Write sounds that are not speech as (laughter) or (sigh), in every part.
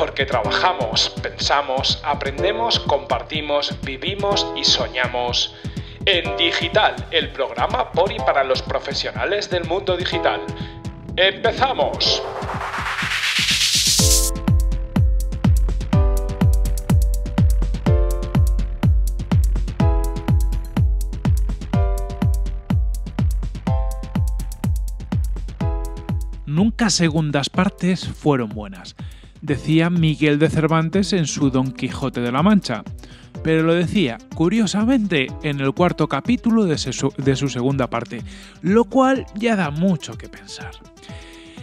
porque trabajamos, pensamos, aprendemos, compartimos, vivimos y soñamos. En Digital, el programa por y para los profesionales del mundo digital. ¡Empezamos! Nunca segundas partes fueron buenas decía Miguel de Cervantes en su Don Quijote de la Mancha, pero lo decía, curiosamente, en el cuarto capítulo de su, segunda parte, lo cual ya da mucho que pensar.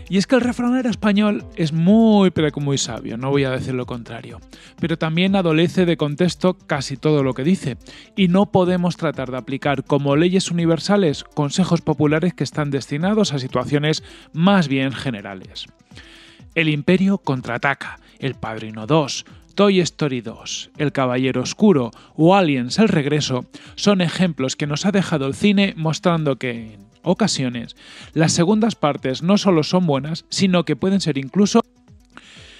Y es que el refranero español es muy pero muy sabio, no voy a decir lo contrario, pero también adolece de contexto casi todo lo que dice, y no podemos tratar de aplicar como leyes universales consejos populares que están destinados a situaciones más bien generales. El Imperio contraataca, El Padrino 2, Toy Story 2, El Caballero Oscuro o Aliens El Regreso son ejemplos que nos ha dejado el cine mostrando que, en ocasiones, las segundas partes no solo son buenas, sino que pueden ser incluso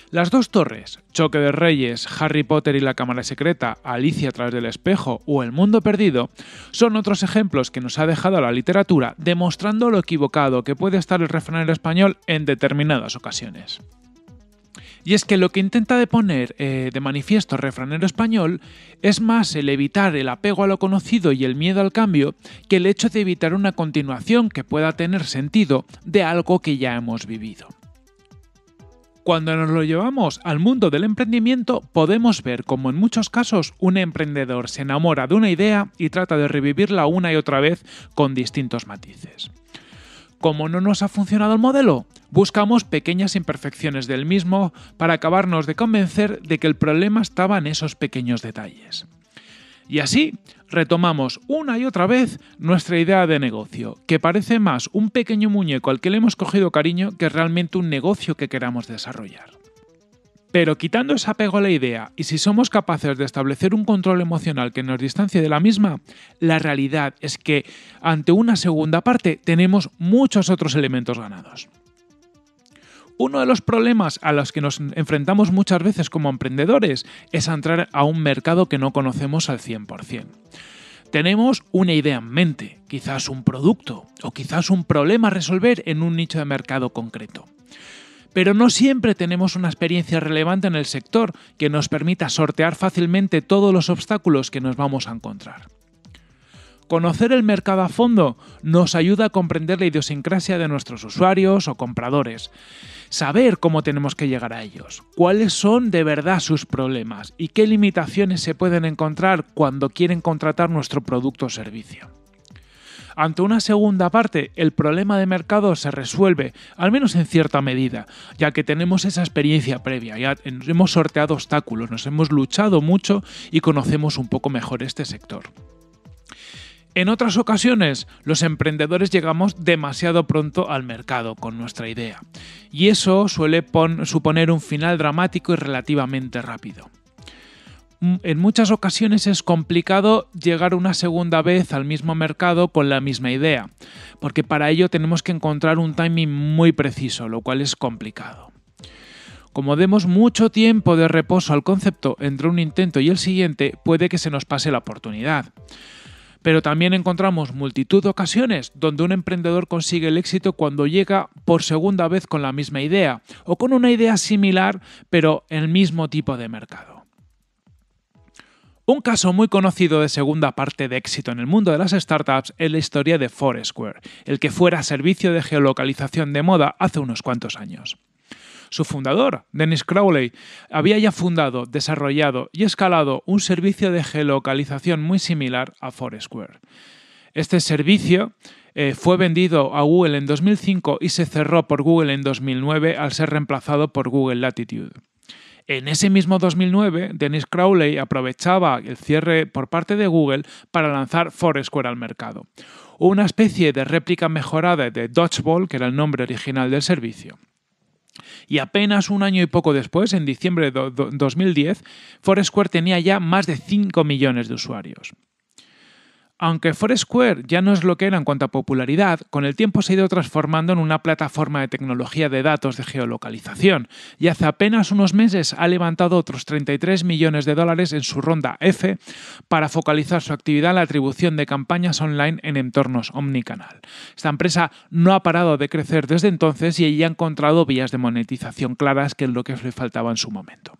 las dos torres, Choque de Reyes, Harry Potter y la Cámara Secreta, Alicia a través del espejo o El Mundo Perdido, son otros ejemplos que nos ha dejado la literatura demostrando lo equivocado que puede estar el refranero español en determinadas ocasiones. Y es que lo que intenta de poner eh, de manifiesto el refranero español es más el evitar el apego a lo conocido y el miedo al cambio que el hecho de evitar una continuación que pueda tener sentido de algo que ya hemos vivido. Cuando nos lo llevamos al mundo del emprendimiento, podemos ver como en muchos casos un emprendedor se enamora de una idea y trata de revivirla una y otra vez con distintos matices. Como no nos ha funcionado el modelo, buscamos pequeñas imperfecciones del mismo para acabarnos de convencer de que el problema estaba en esos pequeños detalles. Y así retomamos una y otra vez nuestra idea de negocio, que parece más un pequeño muñeco al que le hemos cogido cariño que realmente un negocio que queramos desarrollar. Pero quitando ese apego a la idea y si somos capaces de establecer un control emocional que nos distancie de la misma, la realidad es que ante una segunda parte tenemos muchos otros elementos ganados. Uno de los problemas a los que nos enfrentamos muchas veces como emprendedores es entrar a un mercado que no conocemos al 100%. Tenemos una idea en mente, quizás un producto o quizás un problema a resolver en un nicho de mercado concreto. Pero no siempre tenemos una experiencia relevante en el sector que nos permita sortear fácilmente todos los obstáculos que nos vamos a encontrar. Conocer el mercado a fondo nos ayuda a comprender la idiosincrasia de nuestros usuarios o compradores saber cómo tenemos que llegar a ellos, cuáles son de verdad sus problemas y qué limitaciones se pueden encontrar cuando quieren contratar nuestro producto o servicio. Ante una segunda parte, el problema de mercado se resuelve, al menos en cierta medida, ya que tenemos esa experiencia previa, ya hemos sorteado obstáculos, nos hemos luchado mucho y conocemos un poco mejor este sector. En otras ocasiones, los emprendedores llegamos demasiado pronto al mercado con nuestra idea, y eso suele suponer un final dramático y relativamente rápido. Mm, en muchas ocasiones es complicado llegar una segunda vez al mismo mercado con la misma idea, porque para ello tenemos que encontrar un timing muy preciso, lo cual es complicado. Como demos mucho tiempo de reposo al concepto entre un intento y el siguiente, puede que se nos pase la oportunidad. Pero también encontramos multitud de ocasiones donde un emprendedor consigue el éxito cuando llega por segunda vez con la misma idea o con una idea similar pero el mismo tipo de mercado. Un caso muy conocido de segunda parte de éxito en el mundo de las startups es la historia de Foursquare, el que fuera servicio de geolocalización de moda hace unos cuantos años. Su fundador, Dennis Crowley, había ya fundado, desarrollado y escalado un servicio de geolocalización muy similar a Foursquare. Este servicio eh, fue vendido a Google en 2005 y se cerró por Google en 2009 al ser reemplazado por Google Latitude. En ese mismo 2009, Dennis Crowley aprovechaba el cierre por parte de Google para lanzar Foursquare al mercado, una especie de réplica mejorada de Dodgeball, que era el nombre original del servicio. Y apenas un año y poco después, en diciembre de 2010, Foursquare tenía ya más de 5 millones de usuarios. Aunque Foursquare ya no es lo que era en cuanto a popularidad, con el tiempo se ha ido transformando en una plataforma de tecnología de datos de geolocalización y hace apenas unos meses ha levantado otros 33 millones de dólares en su ronda F para focalizar su actividad en la atribución de campañas online en entornos omnicanal. Esta empresa no ha parado de crecer desde entonces y ella ha encontrado vías de monetización claras que es lo que le faltaba en su momento.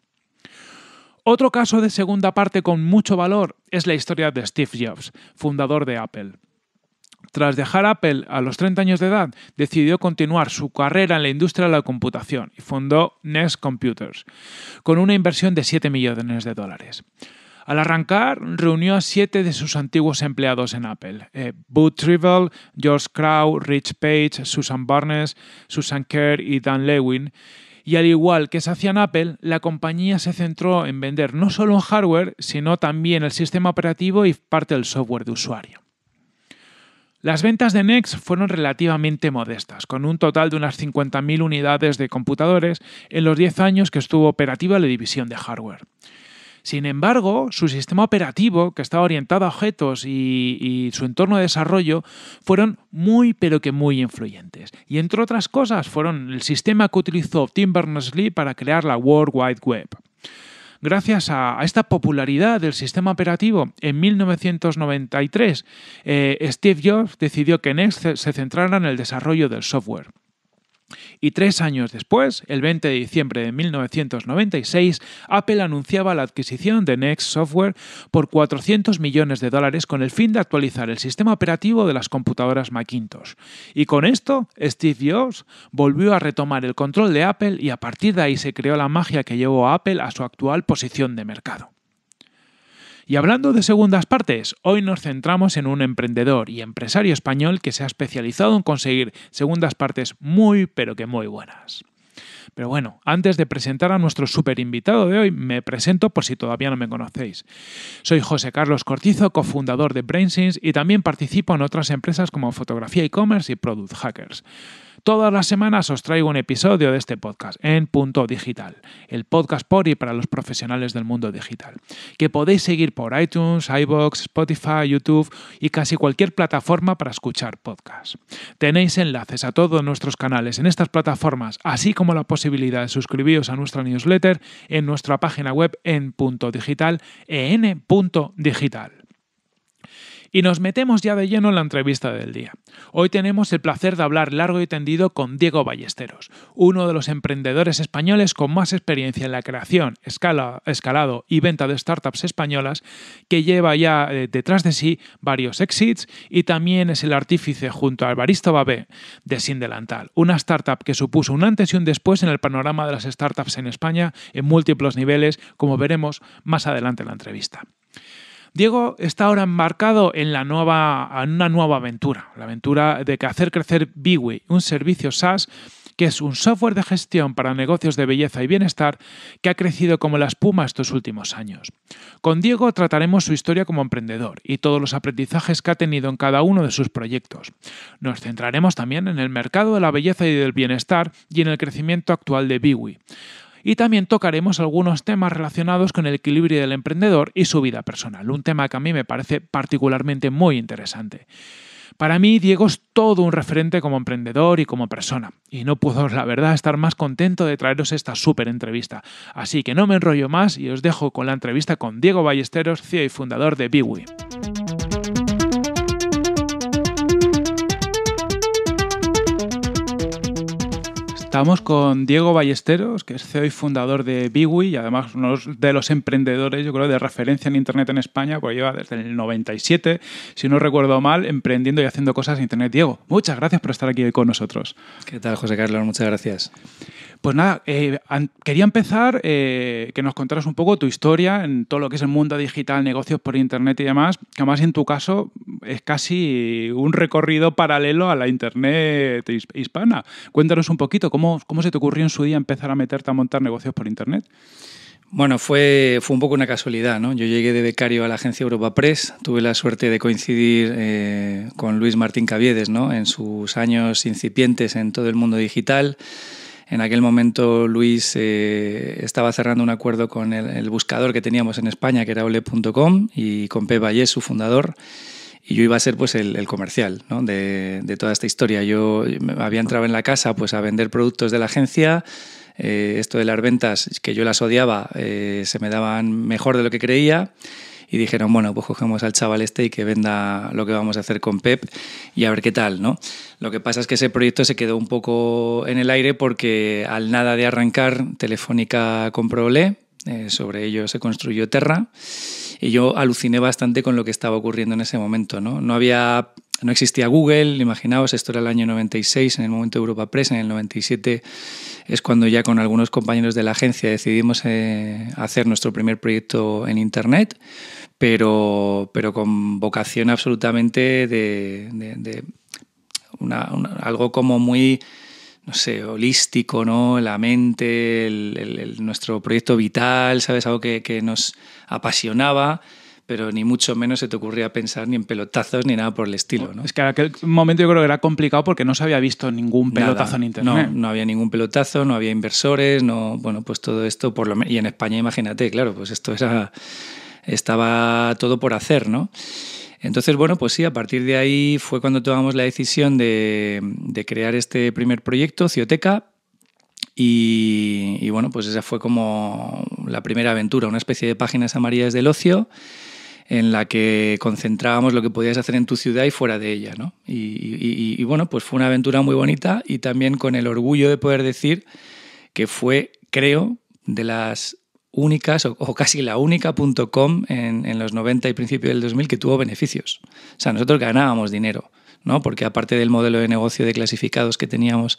Otro caso de segunda parte con mucho valor es la historia de Steve Jobs, fundador de Apple. Tras dejar Apple a los 30 años de edad, decidió continuar su carrera en la industria de la computación y fundó Nest Computers, con una inversión de 7 millones de dólares. Al arrancar, reunió a siete de sus antiguos empleados en Apple: eh, Boot George Crow, Rich Page, Susan Barnes, Susan Kerr y Dan Lewin, y al igual que se hacía en Apple, la compañía se centró en vender no solo hardware, sino también el sistema operativo y parte del software de usuario. Las ventas de Next fueron relativamente modestas, con un total de unas 50.000 unidades de computadores en los 10 años que estuvo operativa la división de hardware. Sin embargo, su sistema operativo, que estaba orientado a objetos y, su entorno de desarrollo, fueron muy pero que muy influyentes. Y entre otras cosas, fueron el sistema que utilizó Tim Berners-Lee para crear la World Wide Web. Gracias a, esta popularidad del sistema operativo, en 1993 eh, Steve Jobs decidió que Next se centrara en el desarrollo del software. Y tres años después, el 20 de diciembre de 1996, Apple anunciaba la adquisición de Next Software por 400 millones de dólares con el fin de actualizar el sistema operativo de las computadoras Macintosh. Y con esto, Steve Jobs volvió a retomar el control de Apple y a partir de ahí se creó la magia que llevó a Apple a su actual posición de mercado. Y hablando de segundas partes, hoy nos centramos en un emprendedor y empresario español que se ha especializado en conseguir segundas partes muy pero que muy buenas. Pero bueno, antes de presentar a nuestro super invitado de hoy, me presento por si todavía no me conocéis. Soy José Carlos Cortizo, cofundador de Brainsins y también participo en otras empresas como Fotografía e-commerce y Product Hackers. Todas las semanas os traigo un episodio de este podcast en Punto Digital, el podcast por y para los profesionales del mundo digital, que podéis seguir por iTunes, iBox, Spotify, YouTube y casi cualquier plataforma para escuchar podcasts. Tenéis enlaces a todos nuestros canales en estas plataformas, así como la posibilidad de suscribiros a nuestra newsletter en nuestra página web en Punto Digital, en Punto Digital. Y nos metemos ya de lleno en la entrevista del día. Hoy tenemos el placer de hablar largo y tendido con Diego Ballesteros, uno de los emprendedores españoles con más experiencia en la creación, escala, escalado y venta de startups españolas, que lleva ya eh, detrás de sí varios exits y también es el artífice junto a Alvaristo Babé de Sin Delantal, una startup que supuso un antes y un después en el panorama de las startups en España en múltiples niveles, como veremos más adelante en la entrevista. Diego está ahora embarcado en, en una nueva aventura, la aventura de hacer crecer Biwi, un servicio SaaS que es un software de gestión para negocios de belleza y bienestar que ha crecido como la espuma estos últimos años. Con Diego trataremos su historia como emprendedor y todos los aprendizajes que ha tenido en cada uno de sus proyectos. Nos centraremos también en el mercado de la belleza y del bienestar y en el crecimiento actual de Biwi y también tocaremos algunos temas relacionados con el equilibrio del emprendedor y su vida personal, un tema que a mí me parece particularmente muy interesante. Para mí, Diego es todo un referente como emprendedor y como persona, y no puedo, la verdad, estar más contento de traeros esta súper entrevista. Así que no me enrollo más y os dejo con la entrevista con Diego Ballesteros, CEO y fundador de Biwi. Estamos con Diego Ballesteros, que es CEO y fundador de Biwi y además uno de los emprendedores, yo creo, de referencia en Internet en España, porque lleva desde el 97, si no recuerdo mal, emprendiendo y haciendo cosas en Internet. Diego, muchas gracias por estar aquí hoy con nosotros. ¿Qué tal, José Carlos? Muchas gracias. Pues nada, eh, quería empezar eh, que nos contaras un poco tu historia en todo lo que es el mundo digital, negocios por Internet y demás, que además en tu caso es casi un recorrido paralelo a la Internet hispana. Cuéntanos un poquito, ¿cómo, se te ocurrió en su día empezar a meterte a montar negocios por Internet? Bueno, fue, fue un poco una casualidad, ¿no? Yo llegué de becario a la agencia Europa Press, tuve la suerte de coincidir eh, con Luis Martín Caviedes, ¿no? En sus años incipientes en todo el mundo digital. En aquel momento Luis eh, estaba cerrando un acuerdo con el, buscador que teníamos en España, que era ole.com, y con Pep Vallés, su fundador. Y yo iba a ser pues el, comercial de, toda esta historia. Yo había entrado en la casa pues a vender productos de la agencia. Eh, esto de las ventas, que yo las odiaba, eh, se me daban mejor de lo que creía y dijeron, bueno, pues cogemos al chaval este y que venda lo que vamos a hacer con Pep y a ver qué tal, ¿no? Lo que pasa es que ese proyecto se quedó un poco en el aire porque al nada de arrancar, Telefónica compró Le eh, sobre ello se construyó Terra y yo aluciné bastante con lo que estaba ocurriendo en ese momento, ¿no? No había no existía Google, imaginaos, esto era el año 96, en el momento de Europa Press, en el 97 es cuando ya con algunos compañeros de la agencia decidimos eh, hacer nuestro primer proyecto en Internet, pero, pero con vocación absolutamente de, algo como muy no sé, holístico, ¿no? La mente, nuestro proyecto vital, ¿sabes? Algo que nos apasionaba pero ni mucho menos se te ocurría pensar ni en pelotazos ni nada por el estilo. ¿no? Es que en aquel momento yo creo que era complicado porque no se había visto ningún pelotazo en Internet. No, no había ningún pelotazo, no había inversores, no, bueno, pues todo esto, por lo y en España imagínate, claro, pues esto era, estaba todo por hacer, ¿no? Entonces, bueno, pues sí, a partir de ahí fue cuando tomamos la decisión de, crear este primer proyecto, Cioteca, y, y, bueno, pues esa fue como la primera aventura, una especie de páginas amarillas del ocio en la que concentrábamos lo que podías hacer en tu ciudad y fuera de ella. ¿no? Y, bueno, pues fue una aventura muy bonita y también con el orgullo de poder decir que fue, creo, de las únicas o, casi la única en, en los 90 y principios del 2000 que tuvo beneficios. O sea, nosotros ganábamos dinero. ¿no? Porque aparte del modelo de negocio de clasificados que teníamos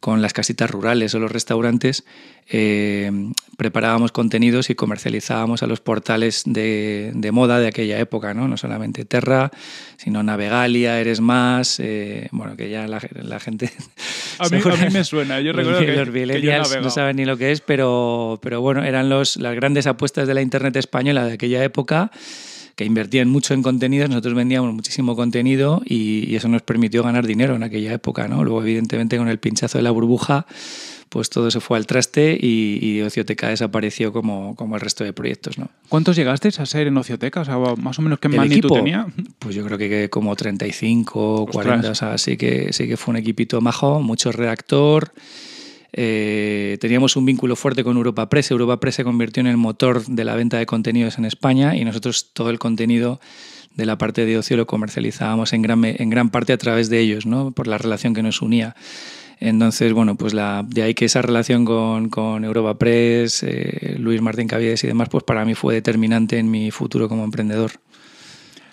con las casitas rurales o los restaurantes, eh, preparábamos contenidos y comercializábamos a los portales de, moda de aquella época, ¿no? ¿no? solamente Terra, sino Navegalia, Eres Más, eh, bueno, que ya la, gente... A mí, (laughs) me suena, yo recuerdo que, no saben ni lo que es, pero, pero bueno, eran los, las grandes apuestas de la Internet española de aquella época que invertían mucho en contenidos, nosotros vendíamos muchísimo contenido y, eso nos permitió ganar dinero en aquella época, ¿no? Luego, evidentemente, con el pinchazo de la burbuja, pues todo se fue al traste y, y Ocioteca desapareció como, como el resto de proyectos, ¿no? ¿Cuántos llegasteis a ser en Ocioteca? O sea, más o menos qué magnitud tenía. Pues yo creo que como 35, 40, o sea, sí que, sí que fue un equipito majo, mucho redactor. Eh, teníamos un vínculo fuerte con Europa Press. Europa Press se convirtió en el motor de la venta de contenidos en España y nosotros todo el contenido de la parte de ocio lo comercializábamos en gran, parte a través de ellos, ¿no? por la relación que nos unía. Entonces, bueno, pues de ahí que esa relación con, con Europa Press, eh, Luis Martín Caviedes y demás, pues para mí fue determinante en mi futuro como emprendedor.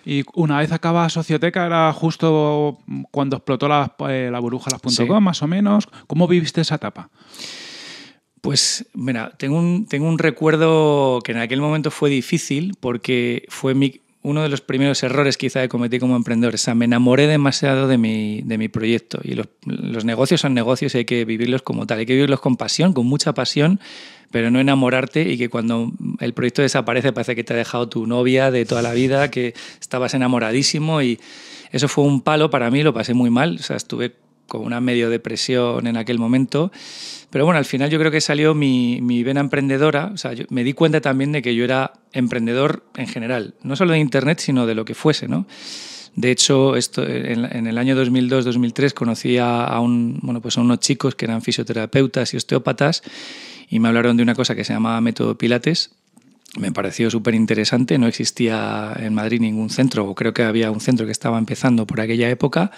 Y una vez acaba Socioteca, era justo cuando explotó la, eh, la burbuja las.com, más o menos. ¿Cómo viviste esa etapa? Pues mira, tengo un, tengo un recuerdo que en aquel momento fue difícil porque fue mi, uno de los primeros errores quizá que cometí como emprendedor. O sea, me enamoré demasiado de mi, de mi proyecto. Y los, los, negocios son negocios y hay que vivirlos como tal. Hay que vivirlos con pasión, con mucha pasión, pero no enamorarte y que cuando el proyecto desaparece parece que te ha dejado tu novia de toda la vida, que estabas enamoradísimo y eso fue un palo para mí, lo pasé muy mal. O sea, estuve con una medio depresión en aquel momento. Pero bueno, al final yo creo que salió mi, mi vena emprendedora. O sea, me di cuenta también de que yo era emprendedor en general, no solo de Internet, sino de lo que fuese, ¿no? De hecho, esto, en, el año 2002-2003 conocí a, un, bueno, pues a unos chicos que eran fisioterapeutas y osteópatas y me hablaron de una cosa que se llamaba método Pilates, me pareció súper interesante. No existía en Madrid ningún centro, o creo que había un centro que estaba empezando por aquella época.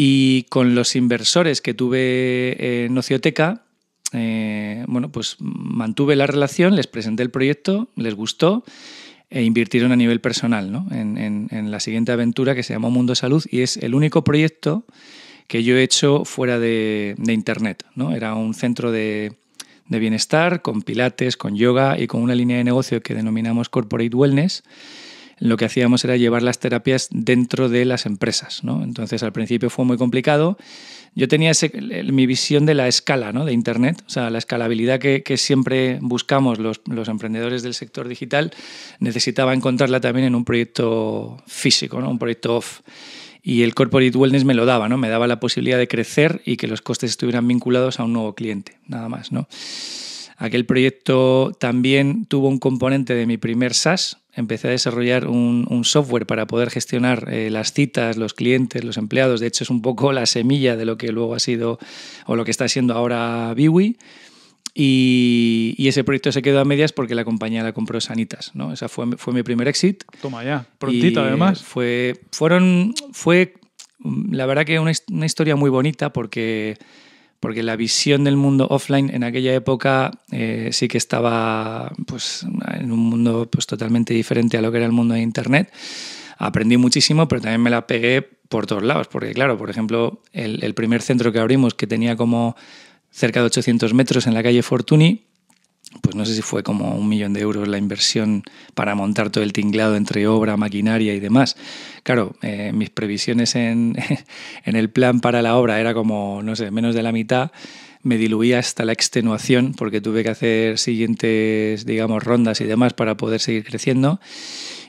Y con los inversores que tuve en Ocioteca, eh, bueno, pues mantuve la relación, les presenté el proyecto, les gustó e invirtieron a nivel personal ¿no? en, en, la siguiente aventura que se llamó Mundo Salud y es el único proyecto que yo he hecho fuera de, de Internet. ¿no? Era un centro de, de bienestar con pilates, con yoga y con una línea de negocio que denominamos Corporate Wellness lo que hacíamos era llevar las terapias dentro de las empresas. ¿no? Entonces al principio fue muy complicado. Yo tenía mi visión de la escala ¿no? de Internet, o sea, la escalabilidad que, siempre buscamos los, emprendedores del sector digital, necesitaba encontrarla también en un proyecto físico, ¿no? un proyecto off. Y el Corporate Wellness me lo daba, ¿no? Me daba la posibilidad de crecer y que los costes estuvieran vinculados a un nuevo cliente, nada más, ¿no? Aquel proyecto también tuvo un componente de mi primer SaaS, empecé a desarrollar un, software para poder gestionar eh, las citas, los clientes, los empleados. De hecho, es un poco la semilla de lo que luego ha sido o lo que está siendo ahora Biwi. Y, ese proyecto se quedó a medias porque la compañía la compró Sanitas, ¿no? Esa fue, fue mi primer exit. Toma ya, prontito además. Fue, fueron, fue mm, la verdad que una historia muy bonita porque porque la visión del mundo offline en aquella época eh, sí que estaba pues, en un mundo pues, totalmente diferente a lo que era el mundo de Internet. Aprendí muchísimo, pero también me la pegué por todos lados, porque claro, por ejemplo, el, el primer centro que abrimos, que tenía como cerca de 800 metros en la calle Fortuny, pues no sé si fue como un millón de euros la inversión para montar todo el tinglado entre obra, maquinaria y demás. Claro, eh, mis previsiones en, (laughs) en el plan para la obra era como, no sé, menos de la mitad me diluía hasta la extenuación porque tuve que hacer siguientes, digamos, rondas y demás para poder seguir creciendo.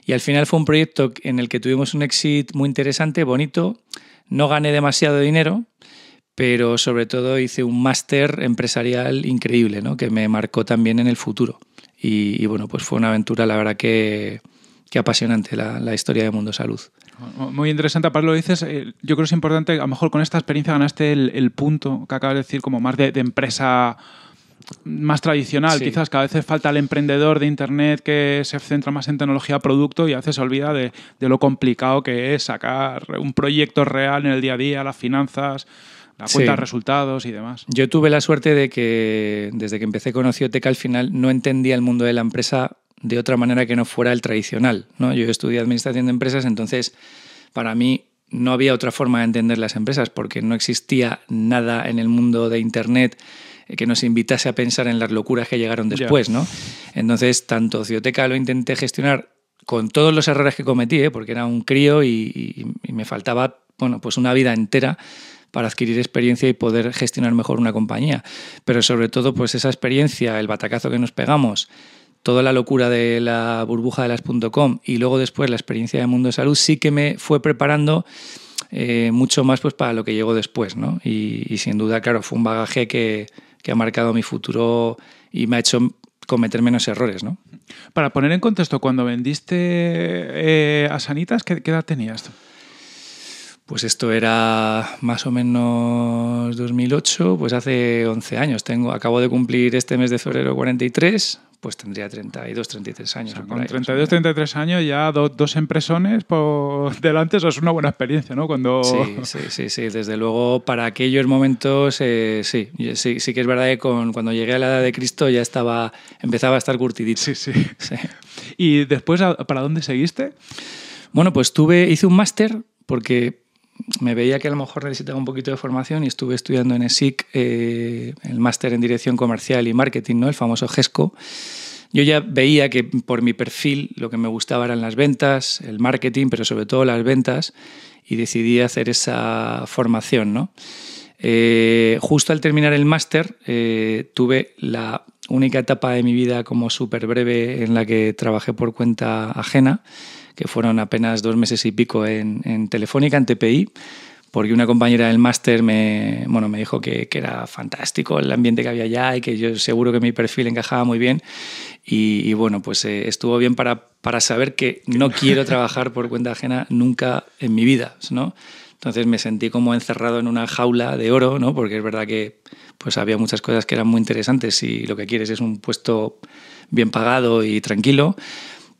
Y al final fue un proyecto en el que tuvimos un exit muy interesante, bonito. No gané demasiado dinero, pero sobre todo hice un máster empresarial increíble, ¿no? que me marcó también en el futuro. Y, bueno, pues fue una aventura, la verdad que, que apasionante la, historia de Mundo Salud. Muy interesante, lo Dices, eh, yo creo que es importante, a lo mejor con esta experiencia ganaste el, punto que acabas de decir, como más de, empresa más tradicional, quizás que a veces falta el emprendedor de Internet que se centra más en tecnología producto y a veces se olvida de, de lo complicado que es sacar un proyecto real en el día a día, las finanzas la cuenta de resultados y demás. Yo tuve la suerte de que desde que empecé con Ocioteca al final no entendía el mundo de la empresa de otra manera que no fuera el tradicional. ¿no? Yo estudié administración de empresas, entonces para mí no había otra forma de entender las empresas porque no existía nada en el mundo de Internet que nos invitase a pensar en las locuras que llegaron después, ¿no? Entonces, tanto Ocioteca lo intenté gestionar con todos los errores que cometí, ¿eh? porque era un crío y, y me faltaba, bueno, pues una vida entera para adquirir experiencia y poder gestionar mejor una compañía. Pero sobre todo, pues esa experiencia, el batacazo que nos pegamos, toda la locura de la burbuja de las y luego después la experiencia de Mundo de Salud sí que me fue preparando eh, mucho más pues para lo que llegó después, ¿no? Y, sin duda, claro, fue un bagaje que, ha marcado mi futuro y me ha hecho cometer menos errores, ¿no? Para poner en contexto, cuando vendiste eh, a Sanitas, ¿qué, ¿qué, edad tenías? Pues esto era más o menos 2008, pues hace 11 años. Tengo, acabo de cumplir este mes de febrero 43, pues tendría 32, 33 años. con 32, 33 años ya dos empresones por (laughs) delante, eso es una buena experiencia, ¿no? Cuando... Sí, sí, sí, desde luego para aquellos momentos, eh, sí. sí, que es verdad que con, cuando llegué a la edad de Cristo ya estaba, empezaba a estar curtidito. Sí, sí. (laughs) sí. ¿Y después para dónde seguiste? Bueno, pues tuve, hice un máster porque me veía que a lo mejor necesitaba un poquito de formación y estuve estudiando en ESIC eh, el máster en dirección comercial y marketing, ¿no? el famoso GESCO. Yo ya veía que por mi perfil lo que me gustaba eran las ventas, el marketing, pero sobre todo las ventas, y decidí hacer esa formación. Eh, justo al terminar el máster eh, tuve la única etapa de mi vida como súper breve en la que trabajé por cuenta ajena que fueron apenas dos meses y pico en, Telefónica, en TPI, porque una compañera del máster me, bueno, me dijo que, era fantástico el ambiente que había allá y que yo seguro que mi perfil encajaba muy bien. Y, bueno, pues eh, estuvo bien para, para saber que no quiero trabajar por cuenta ajena nunca en mi vida, ¿no? Entonces me sentí como encerrado en una jaula de oro, ¿no? Porque es verdad que pues había muchas cosas que eran muy interesantes y lo que quieres es un puesto bien pagado y tranquilo,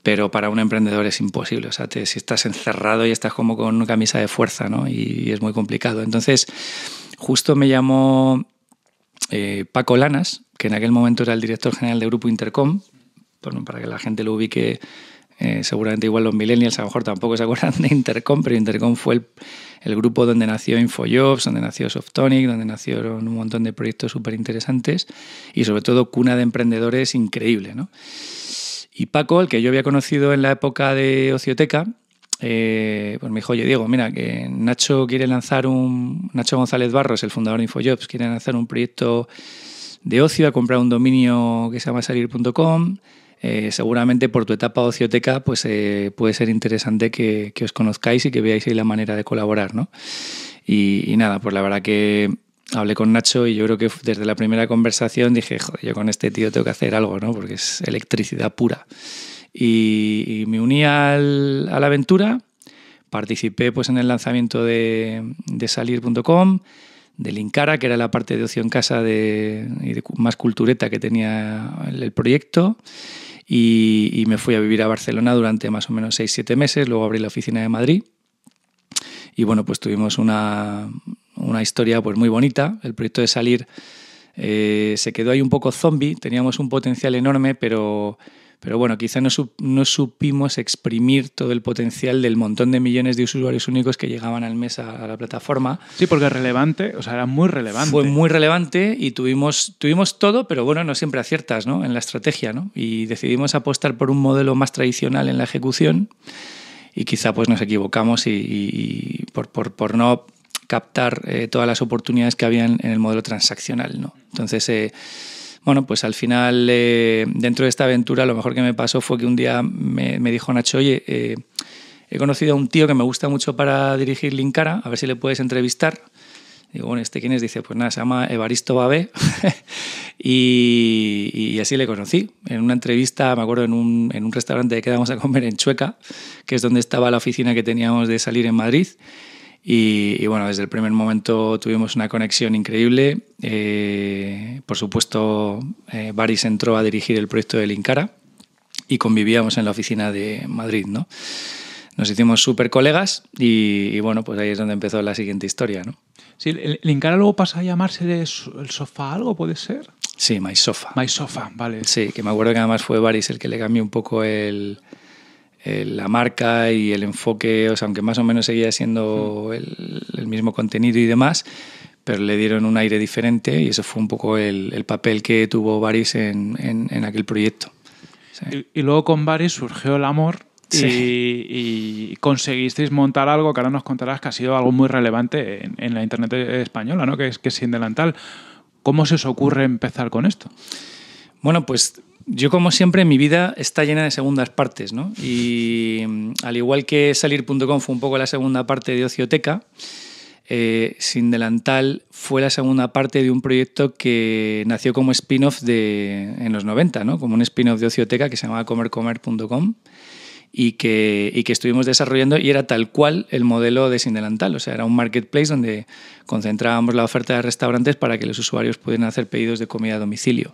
pero para un emprendedor es imposible. O sea, si estás encerrado y estás como con una camisa de fuerza, ¿no? Y, es muy complicado. Entonces, justo me llamó eh, Paco Lanas, que en aquel momento era el director general del Grupo Intercom, para que la gente lo ubique. Eh, seguramente igual los millennials a lo mejor tampoco se acuerdan de Intercom, pero Intercom fue el, el grupo donde nació Infojobs, donde nació Softonic, donde nacieron un montón de proyectos súper interesantes y sobre todo cuna de emprendedores increíble. ¿no? Y Paco, el que yo había conocido en la época de Ocioteca, eh, pues me dijo, oye Diego, mira, que Nacho quiere lanzar un... Nacho González Barros, el fundador de Infojobs, quiere lanzar un proyecto de ocio, ha comprado un dominio que se llama salir.com. Eh, seguramente por tu etapa ocioteca, pues eh, puede ser interesante que, os conozcáis y que veáis ahí la manera de colaborar, ¿no? Y, y nada, pues la verdad que hablé con Nacho y yo creo que desde la primera conversación dije, joder, yo con este tío tengo que hacer algo, ¿no? Porque es electricidad pura. Y, me uní al, a la aventura, participé pues en el lanzamiento de, de salir.com, de Linkara, que era la parte de opción casa de, de más cultureta que tenía el proyecto. Y, y, me fui a vivir a Barcelona durante más o menos 6-7 meses, luego abrí la oficina de Madrid. Y bueno, pues tuvimos una, una historia pues, muy bonita. El proyecto de salir eh, se quedó ahí un poco zombie, teníamos un potencial enorme, pero, pero bueno, quizá no, supimos exprimir todo el potencial del montón de millones de usuarios únicos que llegaban al mes a, la plataforma. Sí, porque es relevante, o sea, era muy relevante. Fue muy relevante y tuvimos, tuvimos todo, pero bueno, no siempre aciertas ¿no? en la estrategia, Y decidimos apostar por un modelo más tradicional en la ejecución y quizá pues nos equivocamos y, por, por no captar eh, todas las oportunidades que habían en el modelo transaccional. ¿no? Entonces, eh, bueno, pues al final, eh, dentro de esta aventura, lo mejor que me pasó fue que un día me, dijo Nacho, oye, he conocido a un tío que me gusta mucho para dirigir Linkara, a ver si le puedes entrevistar. Digo, bueno, ¿este quién es? Dice, pues nada, se llama Evaristo Babé. (laughs) y, así le conocí. En una entrevista, me acuerdo, en un, restaurante que quedamos a comer en Chueca, que es donde estaba la oficina que teníamos de salir en Madrid. Y, bueno, desde el primer momento tuvimos una conexión increíble. Eh, por supuesto, eh, Baris entró a dirigir el proyecto de Linkara y convivíamos en la oficina de Madrid, ¿no? Nos hicimos súper colegas y, bueno, pues ahí es donde empezó la siguiente historia, ¿no? Sí, Linkara luego pasa a llamarse de el sofá algo, ¿puede ser? Sí, My Sofa. My Sofa, vale. Sí, que me acuerdo que además fue Baris el que le cambió un poco el, eh, la marca y el enfoque, aunque más o menos seguía siendo el, mismo contenido y demás, pero le dieron un aire diferente y eso fue un poco el, papel que tuvo Baris en, aquel proyecto. Y, luego con Baris surgió el amor. Y, conseguisteis montar algo que ahora nos contarás que ha sido algo muy relevante en, la internet española, ¿no? que, es, que es sin delantal. ¿Cómo se os ocurre empezar con esto? Bueno, pues yo como siempre mi vida está llena de segundas partes, ¿no? Y mm, al igual que salir.com fue un poco la segunda parte de Ocioteca, eh, Sin Delantal fue la segunda parte de un proyecto que nació como spin-off en los 90, ¿no? Como un spin-off de Ocioteca que se llamaba comercomer.com y que, y que estuvimos desarrollando y era tal cual el modelo de Sin Delantal. O sea, era un marketplace donde concentrábamos la oferta de restaurantes para que los usuarios pudieran hacer pedidos de comida a domicilio.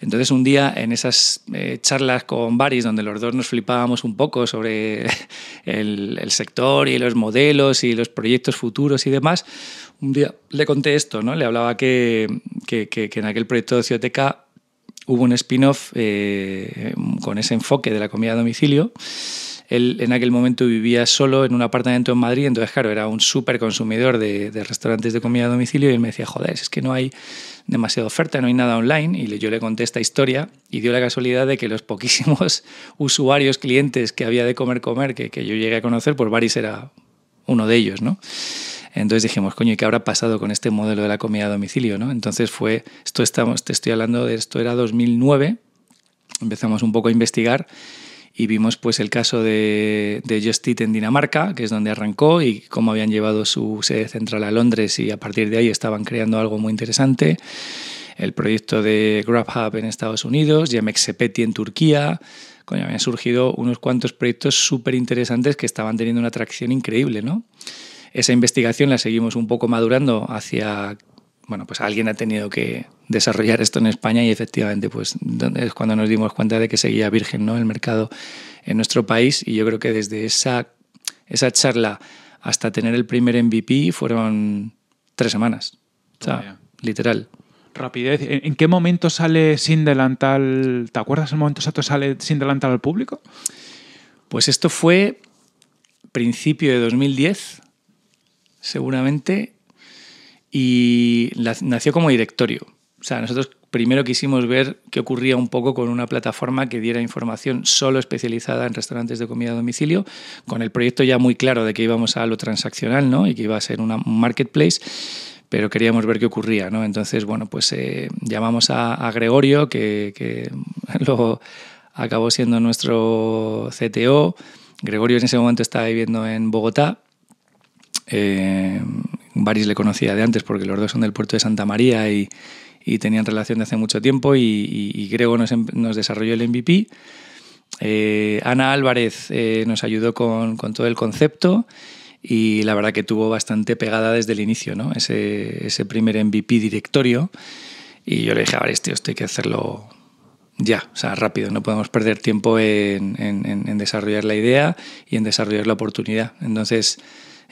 Entonces, un día en esas eh, charlas con Baris, donde los dos nos flipábamos un poco sobre (laughs) el, sector y los modelos y los proyectos futuros y demás, un día le conté esto, ¿no? Le hablaba que, que, que, que en aquel proyecto de Cioteca hubo un spin-off eh, con ese enfoque de la comida a domicilio. Él en aquel momento vivía solo en un apartamento en Madrid, entonces, claro, era un súper consumidor de, restaurantes de comida a domicilio y él me decía, joder, es que no hay demasiada oferta, no hay nada online. Y yo le conté esta historia y dio la casualidad de que los poquísimos (laughs) usuarios, clientes que había de comer, comer, que, que yo llegué a conocer, pues Baris era uno de ellos, ¿no? Entonces dijimos, coño, ¿y qué habrá pasado con este modelo de la comida a domicilio? ¿no? Entonces fue, esto estamos, te estoy hablando de esto, era 2009, empezamos un poco a investigar y vimos pues el caso de, de Just Eat en Dinamarca, que es donde arrancó y cómo habían llevado su sede central a Londres y a partir de ahí estaban creando algo muy interesante. El proyecto de Grubhub en Estados Unidos, Sepeti en Turquía, coño, habían surgido unos cuantos proyectos súper interesantes que estaban teniendo una atracción increíble, ¿no? Esa investigación la seguimos un poco madurando hacia bueno, pues alguien ha tenido que desarrollar esto en España y efectivamente pues es cuando nos dimos cuenta de que seguía virgen ¿no? el mercado en nuestro país y yo creo que desde esa, esa charla hasta tener el primer MVP fueron tres semanas, o sea, literal. Rapidez. ¿En qué momento sale sin delantal? ¿Te acuerdas el momento exacto sale sin delantal al público? Pues esto fue principio de 2010 seguramente, y nació como directorio. O sea, nosotros primero quisimos ver qué ocurría un poco con una plataforma que diera información solo especializada en restaurantes de comida a domicilio, con el proyecto ya muy claro de que íbamos a lo transaccional y que iba a ser un marketplace, pero queríamos ver qué ocurría. ¿no? Entonces, bueno, pues eh, llamamos a, Gregorio, que, que, luego (laughs) acabó siendo nuestro CTO. Gregorio en ese momento estaba viviendo en Bogotá eh, Baris le conocía de antes porque los dos son del puerto de Santa María y, tenían relación de hace mucho tiempo y, Grego em, nos, desarrolló el MVP. Eh, Ana Álvarez eh, nos ayudó con, todo el concepto y la verdad que tuvo bastante pegada desde el inicio, ¿no? ese, ese primer MVP directorio. Y yo le dije, a ver, este, hay que hacerlo ya, o sea, rápido. No podemos perder tiempo en desarrollar la idea y en desarrollar la oportunidad. Entonces,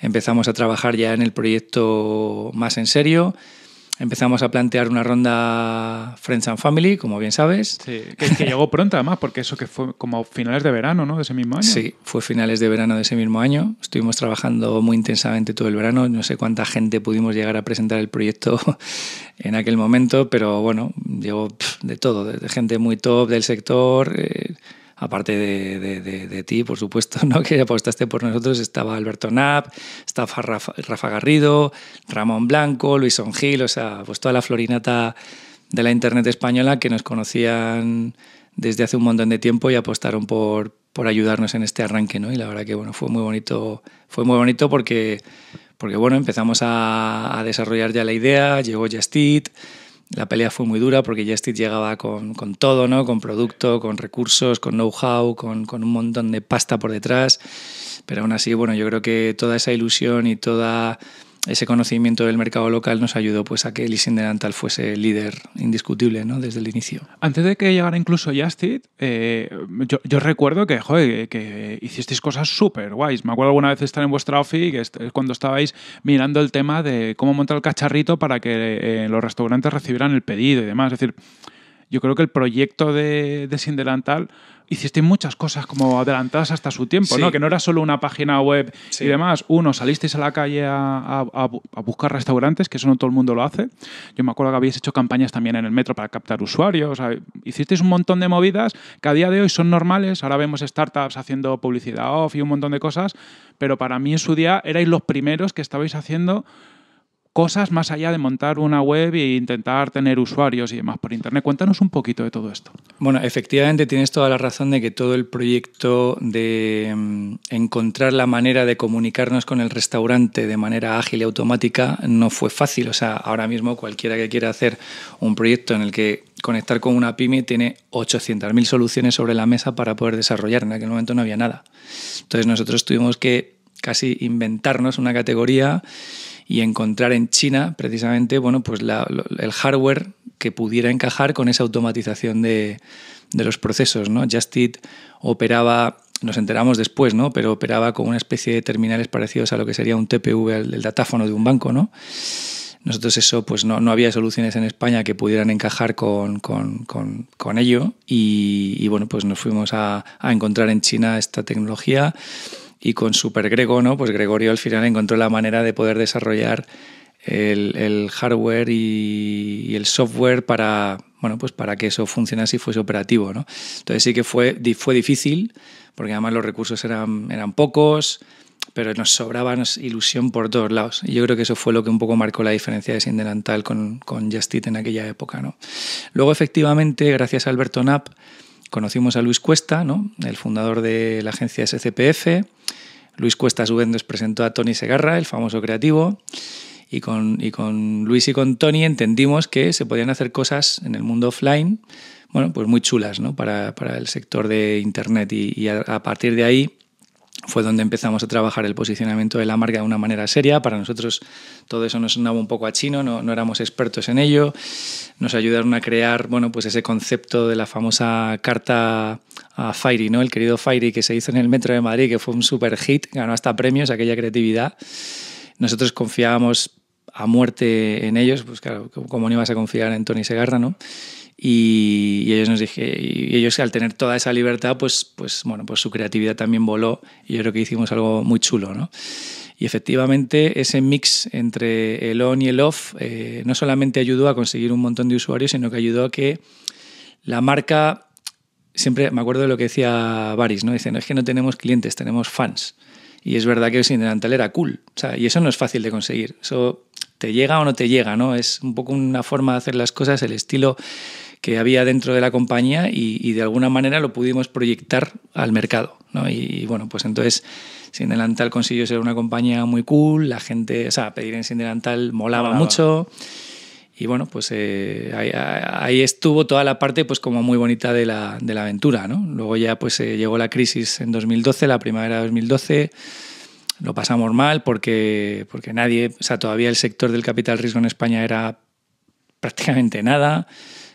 empezamos a trabajar ya en el proyecto más en serio. Empezamos a plantear una ronda Friends and Family, como bien sabes. Sí, que, llegó pronto además, porque eso que fue como finales de verano, ¿no? De ese mismo año. Sí, fue finales de verano de ese mismo año. Estuvimos trabajando muy intensamente todo el verano. No sé cuánta gente pudimos llegar a presentar el proyecto (laughs) en aquel momento, pero bueno, llegó de todo, de gente muy top del sector. Eh, aparte de, ti, por supuesto, (laughs) ¿no? que apostaste por nosotros, estaba Alberto Knapp, estaba Rafa, Garrido, Ramón Blanco, Luis Ongil, o sea, pues toda la florinata de la Internet española que nos conocían desde hace un montón de tiempo y apostaron por, por ayudarnos en este arranque, ¿no? Y la verdad que, bueno, fue muy bonito, fue muy bonito porque, porque bueno, empezamos a, a desarrollar ya la idea, llegó Justit, la pelea fue muy dura porque Justit llegaba con, todo, ¿no? Con producto, con recursos, con know-how, con, con, un montón de pasta por detrás. Pero aún así, bueno, yo creo que toda esa ilusión y toda ese conocimiento del mercado local nos ayudó pues a que el Delantal fuese líder indiscutible ¿no? desde el inicio. Antes de que llegara incluso Justit, eh, yo, recuerdo que, que hicisteis cosas súper guays. Me acuerdo alguna vez estar en vuestra office es cuando estabais mirando el tema de cómo montar el cacharrito para que eh, los restaurantes recibieran el pedido y demás. Es decir, yo creo que el proyecto de, de Delantal hiciste muchas cosas como adelantadas hasta su tiempo, ¿no? Que no era solo una página web y demás. Uno, salisteis a la calle a, buscar restaurantes, que eso no todo el mundo lo hace. Yo me acuerdo que habéis hecho campañas también en el metro para captar usuarios. hicisteis un montón de movidas que a día de hoy son normales. Ahora vemos startups haciendo publicidad off y un montón de cosas, pero para mí en su día erais los primeros que estabais haciendo cosas más allá de montar una web e intentar tener usuarios y demás por Internet. Cuéntanos un poquito de todo esto. Bueno, efectivamente tienes toda la razón de que todo el proyecto de mm, encontrar la manera de comunicarnos con el restaurante de manera ágil y automática no fue fácil. O sea, ahora mismo cualquiera que quiera hacer un proyecto en el que conectar con una pyme tiene 800.000 soluciones sobre la mesa para poder desarrollar. En aquel momento no había nada. Entonces nosotros tuvimos que casi inventarnos una categoría y encontrar en China precisamente bueno, pues el hardware que pudiera encajar con esa automatización de, de los procesos. ¿no? Justit operaba, nos enteramos después, ¿no? pero operaba con una especie de terminales parecidos a lo que sería un TPV, el, datáfono de un banco. ¿no? Nosotros eso, pues no, no, había soluciones en España que pudieran encajar con, con, con, con ello y, y, bueno, pues nos fuimos a, a encontrar en China esta tecnología y con SuperGrego, Pues Gregorio al final encontró la manera de poder desarrollar el, hardware y, el software para, bueno, pues para que eso funcionase y fuese operativo, ¿no? Entonces sí que fue, fue difícil, porque además los recursos eran, eran pocos, pero nos sobraba ilusión por todos lados. Y yo creo que eso fue lo que un poco marcó la diferencia de Sin con, con en aquella época, ¿no? Luego, efectivamente, gracias a Alberto Knapp, Conocimos a Luis Cuesta, el fundador de la agencia SCPF. Luis Cuesta a su vez nos presentó a Tony Segarra, el famoso creativo. Y con, con Luis y con Tony entendimos que se podían hacer cosas en el mundo offline, bueno, pues muy chulas para, el sector de Internet. Y, a partir de ahí fue donde empezamos a trabajar el posicionamiento de la marca de una manera seria. Para nosotros todo eso nos sonaba un poco a chino, no, éramos expertos en ello. Nos ayudaron a crear bueno, pues ese concepto de la famosa carta a Fairy, ¿no? el querido Fairy que se hizo en el Metro de Madrid, que fue un super hit, ganó hasta premios aquella creatividad. Nosotros confiábamos a muerte en ellos, pues claro, como no ibas a confiar en Tony Segarra, ¿no? Y, ellos nos dije, y ellos al tener toda esa libertad, pues, pues bueno, pues su creatividad también voló y yo creo que hicimos algo muy chulo, ¿no? Y efectivamente ese mix entre el on y el off eh, no solamente ayudó a conseguir un montón de usuarios, sino que ayudó a que la marca, siempre me acuerdo de lo que decía Baris, ¿no? Dice, no es que no tenemos clientes, tenemos fans. Y es verdad que sin delantal era cool. O sea, y eso no es fácil de conseguir. Eso te llega o no te llega, ¿no? Es un poco una forma de hacer las cosas, el estilo que había dentro de la compañía y, de alguna manera lo pudimos proyectar al mercado. Y, bueno, pues entonces Sin Delantal consiguió ser una compañía muy cool, la gente, o sea, pedir en Sin Delantal molaba, mucho. Y bueno, pues eh, ahí, estuvo toda la parte pues como muy bonita de la, aventura. Luego ya pues eh, llegó la crisis en 2012, la primavera de 2012 lo pasamos mal porque, porque nadie, o sea, todavía el sector del capital riesgo en España era prácticamente nada.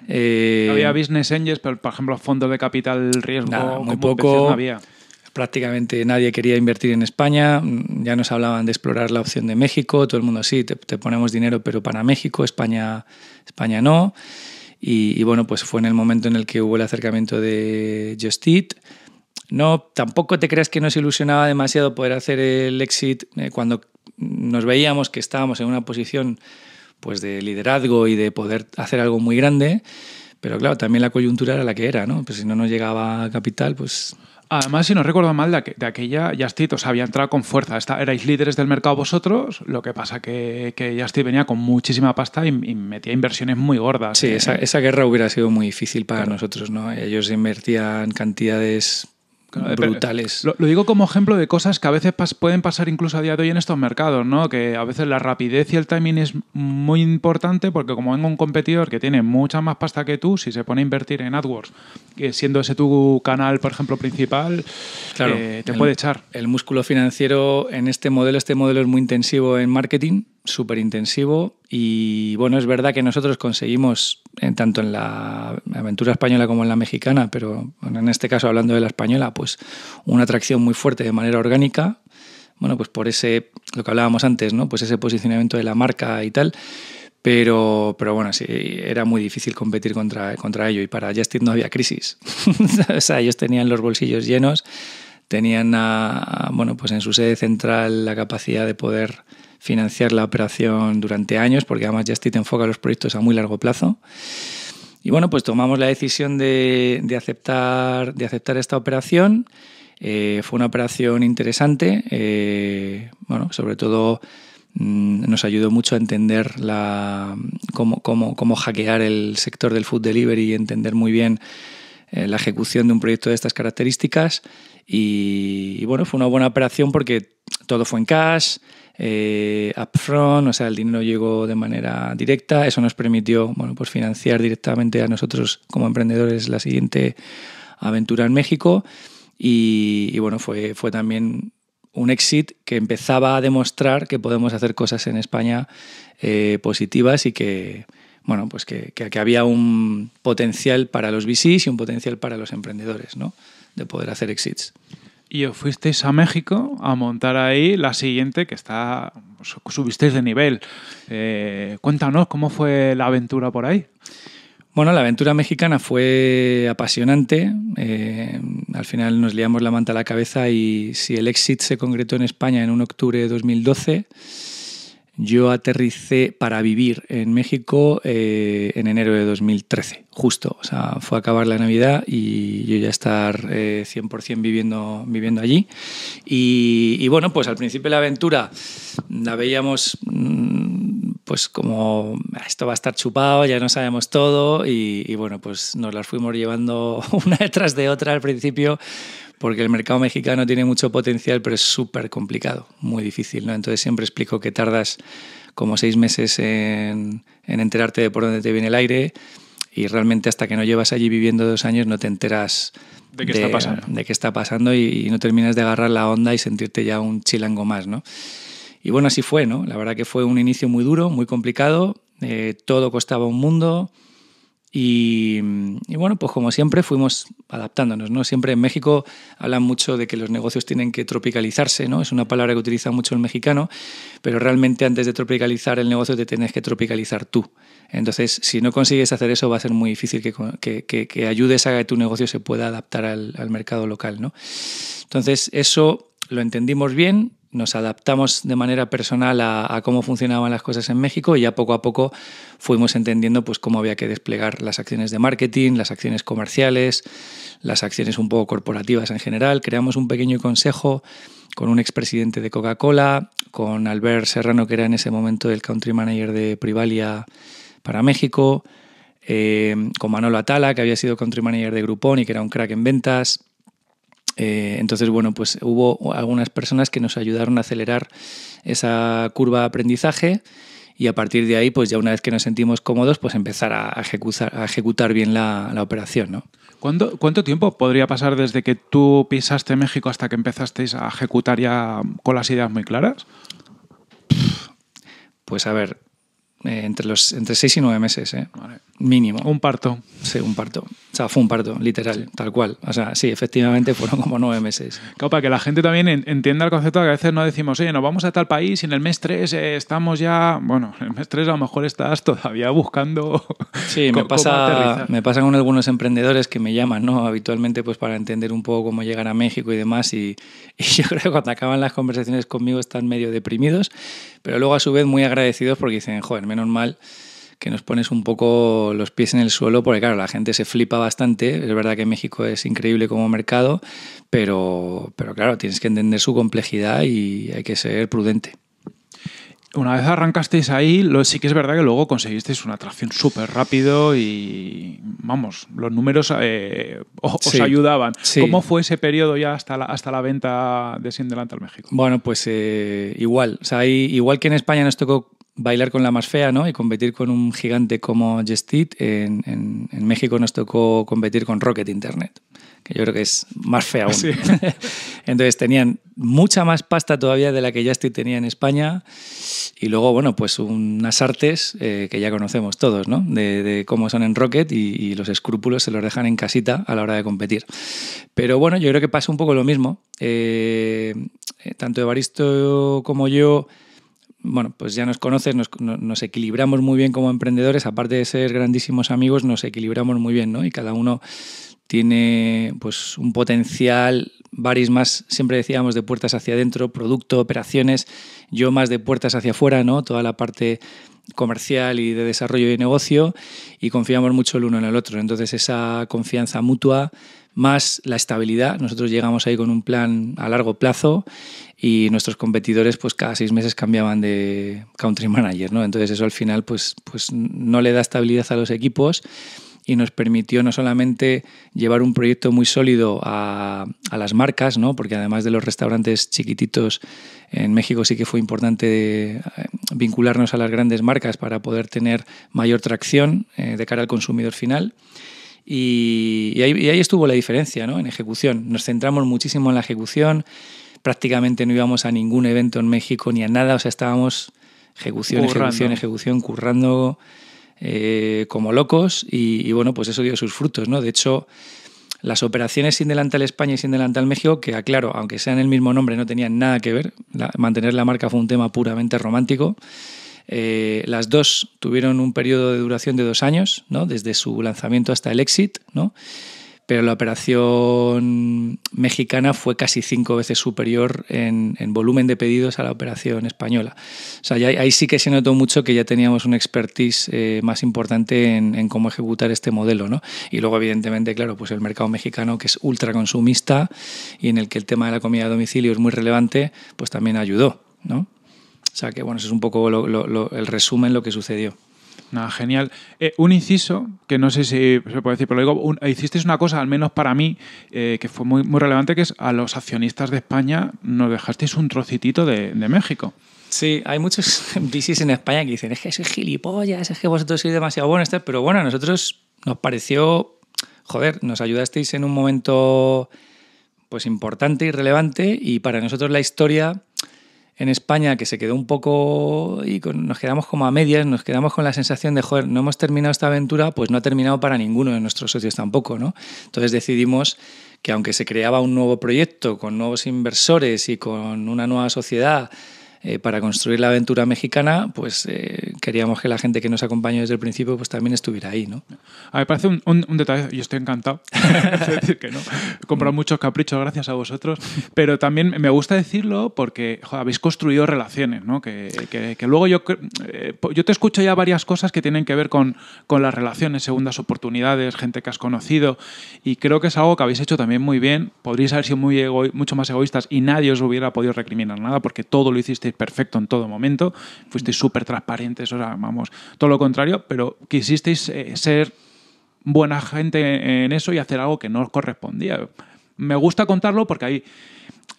Eh, había business angels, pero por ejemplo fondos de capital riesgo muy poco. Prácticamente nadie quería invertir en España, mm, ya nos hablaban de explorar la opción de México, todo el mundo sí, te, ponemos dinero pero para México, España, España no. Y, bueno, pues fue en el momento en el que hubo el acercamiento de Justit No, tampoco te creas que nos ilusionaba demasiado poder hacer el exit eh, cuando nos veíamos que estábamos en una posición pues de liderazgo y de poder hacer algo muy grande, pero claro, también la coyuntura era la que era, ¿no? Pues si no nos llegaba capital, pues... Además, si no recuerdo mal, de, aquella Yastit os había entrado con fuerza. erais líderes del mercado vosotros, lo que pasa que, que Yastit venía con muchísima pasta y, metía inversiones muy gordas. Sí, ¿eh? esa, guerra hubiera sido muy difícil para nosotros, ¿no? Ellos invertían cantidades brutales. Lo, digo como ejemplo de cosas que a veces pueden pasar incluso a día de hoy en estos mercados, ¿no? Que a veces la rapidez y el timing es muy importante porque como a un competidor que tiene mucha más pasta que tú, si se pone a invertir en AdWords, siendo ese tu canal, por ejemplo, principal, claro, eh, te puede echar. El músculo financiero en este modelo, este modelo es muy intensivo en marketing súper intensivo y bueno, es verdad que nosotros conseguimos, tanto en la aventura española como en la mexicana, pero en este caso hablando de la española, pues una atracción muy fuerte de manera orgánica, bueno, pues por ese, lo que hablábamos antes, ¿no? Pues ese posicionamiento de la marca y tal. Pero, pero bueno, sí, era muy difícil competir contra, contra ello y para Justin no había crisis. (laughs) o sea, ellos tenían los bolsillos llenos, tenían, bueno, pues en su sede central la capacidad de poder financiar la operación durante años, porque además Justit enfoca los proyectos a muy largo plazo. Y bueno, pues tomamos la decisión de, aceptar, de aceptar esta operación. Eh, fue una operación interesante, eh, bueno, sobre todo mm, nos ayudó mucho a entender la, cómo, hackear el sector del food delivery y entender muy bien eh, la ejecución de un proyecto de estas características. y bueno, fue una buena operación porque todo fue en cash, eh, upfront, o sea, el dinero llegó de manera directa. Eso nos permitió bueno, pues financiar directamente a nosotros como emprendedores la siguiente aventura en México. Y, bueno, fue, también un exit que empezaba a demostrar que podemos hacer cosas en España eh, positivas y que, bueno, pues que, que, había un potencial para los VCs y un potencial para los emprendedores, ¿no? De poder hacer exits y os fuisteis a México a montar ahí la siguiente que está subisteis de nivel. Eh, cuéntanos cómo fue la aventura por ahí. Bueno, la aventura mexicana fue apasionante. Eh, al final nos liamos la manta a la cabeza y si el exit se concretó en España en un octubre de 2012 yo aterricé para vivir en México eh, en enero de 2013, justo. O sea, fue a acabar la Navidad y yo ya estar 100% eh, viviendo, viviendo allí. Y, bueno, pues al principio de la aventura la veíamos... Mm, pues como ah, esto va a estar chupado, ya no sabemos todo y, bueno, pues nos las fuimos llevando (laughs) una detrás de otra al principio porque el mercado mexicano tiene mucho potencial, pero es súper complicado, muy difícil, ¿no? Entonces siempre explico que tardas como seis meses en, enterarte de por dónde te viene el aire y realmente hasta que no llevas allí viviendo dos años no te enteras de qué está pasando, de qué está pasando y, y, no terminas de agarrar la onda y sentirte ya un chilango más, ¿no? Y bueno, así fue, ¿no? La verdad que fue un inicio muy duro, muy complicado, eh, todo costaba un mundo. Y, bueno, pues como siempre fuimos adaptándonos, ¿no? Siempre en México hablan mucho de que los negocios tienen que tropicalizarse, ¿no? Es una palabra que utiliza mucho el mexicano, pero realmente antes de tropicalizar el negocio te tienes que tropicalizar tú. Entonces, si no consigues hacer eso, va a ser muy difícil que, que, que, ayudes a que tu negocio se pueda adaptar al, al mercado local, ¿no? Entonces, eso lo entendimos bien nos adaptamos de manera personal a, cómo funcionaban las cosas en México y ya poco a poco fuimos entendiendo pues, cómo había que desplegar las acciones de marketing, las acciones comerciales, las acciones un poco corporativas en general. Creamos un pequeño consejo con un expresidente de Coca-Cola, con Albert Serrano, que era en ese momento el country manager de Privalia para México, eh, con Manolo Atala, que había sido country manager de Groupon y que era un crack en ventas eh, entonces, bueno, pues hubo algunas personas que nos ayudaron a acelerar esa curva de aprendizaje y a partir de ahí, pues ya una vez que nos sentimos cómodos, pues empezar a ejecutar, bien la, operación. ¿no? ¿Cuánto, tiempo podría pasar desde que tú pisaste México hasta que empezasteis a ejecutar ya con las ideas muy claras? Pues a ver, eh, entre, los, entre seis y nueve meses. ¿eh? Vale. Mínimo. Un parto. Sí, un parto. O sea, fue un parto, literal, tal cual. O sea, sí, efectivamente fueron como nueve meses. para que la gente también entienda el concepto de que a veces no decimos, oye, nos vamos a tal país y en el mes tres eh, estamos ya. Bueno, en el mes tres a lo mejor estás todavía buscando. Sí, (laughs) me pasa, me pasa con algunos emprendedores que me llaman, ¿no? Habitualmente, pues para entender un poco cómo llegar a México y demás. Y, (laughs) y yo creo que cuando acaban las conversaciones conmigo están medio deprimidos, pero luego a su vez muy agradecidos porque dicen, joder, menos mal que nos pones un poco los pies en el suelo, porque claro, la gente se flipa bastante. Es verdad que México es increíble como mercado, pero, pero claro, tienes que entender su complejidad y hay que ser prudente. Una vez arrancasteis ahí, lo, sí que es verdad que luego conseguisteis una atracción súper rápido y, vamos, los números eh, os ayudaban. ¿Cómo fue ese periodo ya hasta la, hasta la venta de Sin Delante al México? Bueno, pues eh, igual. igual que en España nos tocó bailar con la más fea ¿no? y competir con un gigante como Justit. En, México nos tocó competir con Rocket Internet, que yo creo que es más fea aún. (laughs) Entonces tenían mucha más pasta todavía de la que Justit tenía en España y luego, bueno, pues unas artes eh, que ya conocemos todos, ¿no? De, cómo son en Rocket y, los escrúpulos se los dejan en casita a la hora de competir. Pero bueno, yo creo que pasa un poco lo mismo. Eh, eh, tanto Evaristo como yo bueno, pues ya nos conoces, nos, nos, equilibramos muy bien como emprendedores, aparte de ser grandísimos amigos, nos equilibramos muy bien, ¿no? Y cada uno tiene pues un potencial, Baris más, siempre decíamos, de puertas hacia adentro, producto, operaciones, yo más de puertas hacia afuera, ¿no? Toda la parte comercial y de desarrollo y negocio y confiamos mucho el uno en el otro. Entonces esa confianza mutua más la estabilidad. Nosotros llegamos ahí con un plan a largo plazo y nuestros competidores pues cada seis meses cambiaban de country manager, ¿no? Entonces eso al final pues, pues no le da estabilidad a los equipos y nos permitió no solamente llevar un proyecto muy sólido a, las marcas, ¿no? porque además de los restaurantes chiquititos en México sí que fue importante eh, vincularnos a las grandes marcas para poder tener mayor tracción eh, de cara al consumidor final, y, ahí, estuvo la diferencia, ¿no? En ejecución. Nos centramos muchísimo en la ejecución. Prácticamente no íbamos a ningún evento en México ni a nada. O sea, estábamos ejecución, ejecución, ejecución, currando eh, como locos. Y, bueno, pues eso dio sus frutos, ¿no? De hecho, las operaciones sin delantal España y sin delantal México, que aclaro, aunque sean el mismo nombre, no tenían nada que ver. mantener la marca fue un tema puramente romántico. Eh, las dos tuvieron un periodo de duración de dos años, ¿no? desde su lanzamiento hasta el exit, ¿no? pero la operación mexicana fue casi cinco veces superior en, volumen de pedidos a la operación española. ahí sí que se notó mucho que ya teníamos un expertise eh, más importante en, cómo ejecutar este modelo. ¿no? Y luego, evidentemente, claro, pues el mercado mexicano, que es ultra consumista y en el que el tema de la comida a domicilio es muy relevante, pues también ayudó. ¿no? O sea que, bueno, eso es un poco el resumen, lo que sucedió. Nada, genial. Eh, un inciso, que no sé si se puede decir, pero digo, hicisteis una cosa, al menos para mí, eh, que fue muy, muy relevante, que es a los accionistas de España nos dejasteis un trocitito de, México. Sí, hay muchos VCs (laughs) en España que dicen, es que sois gilipollas, es que vosotros sois demasiado buenos, pero bueno, a nosotros nos pareció, joder, nos ayudasteis en un momento pues importante y relevante y para nosotros la historia en España que se quedó un poco y nos quedamos como a medias, nos quedamos con la sensación de, joder, no hemos terminado esta aventura, pues no ha terminado para ninguno de nuestros socios tampoco, ¿no? Entonces decidimos que aunque se creaba un nuevo proyecto con nuevos inversores y con una nueva sociedad, eh, para construir la aventura mexicana, pues eh, queríamos que la gente que nos acompañó desde el principio pues también estuviera ahí. ¿no? A parece un, detalle, yo estoy encantado, (laughs) comprar que comprado muchos caprichos gracias a vosotros, pero también me gusta decirlo porque habéis construido relaciones, ¿no? que, que, luego yo, eh, yo te escucho ya varias cosas que tienen que ver con, con las relaciones, segundas oportunidades, gente que has conocido, y creo que es algo que habéis hecho también muy bien, podríais haber sido muy mucho más egoístas y nadie os hubiera podido recriminar nada porque todo lo hicisteis perfecto en todo momento, fuisteis súper transparentes, o sea, vamos, todo lo contrario, pero quisisteis eh, ser buena gente en eso y hacer algo que no os correspondía. Me gusta contarlo porque ahí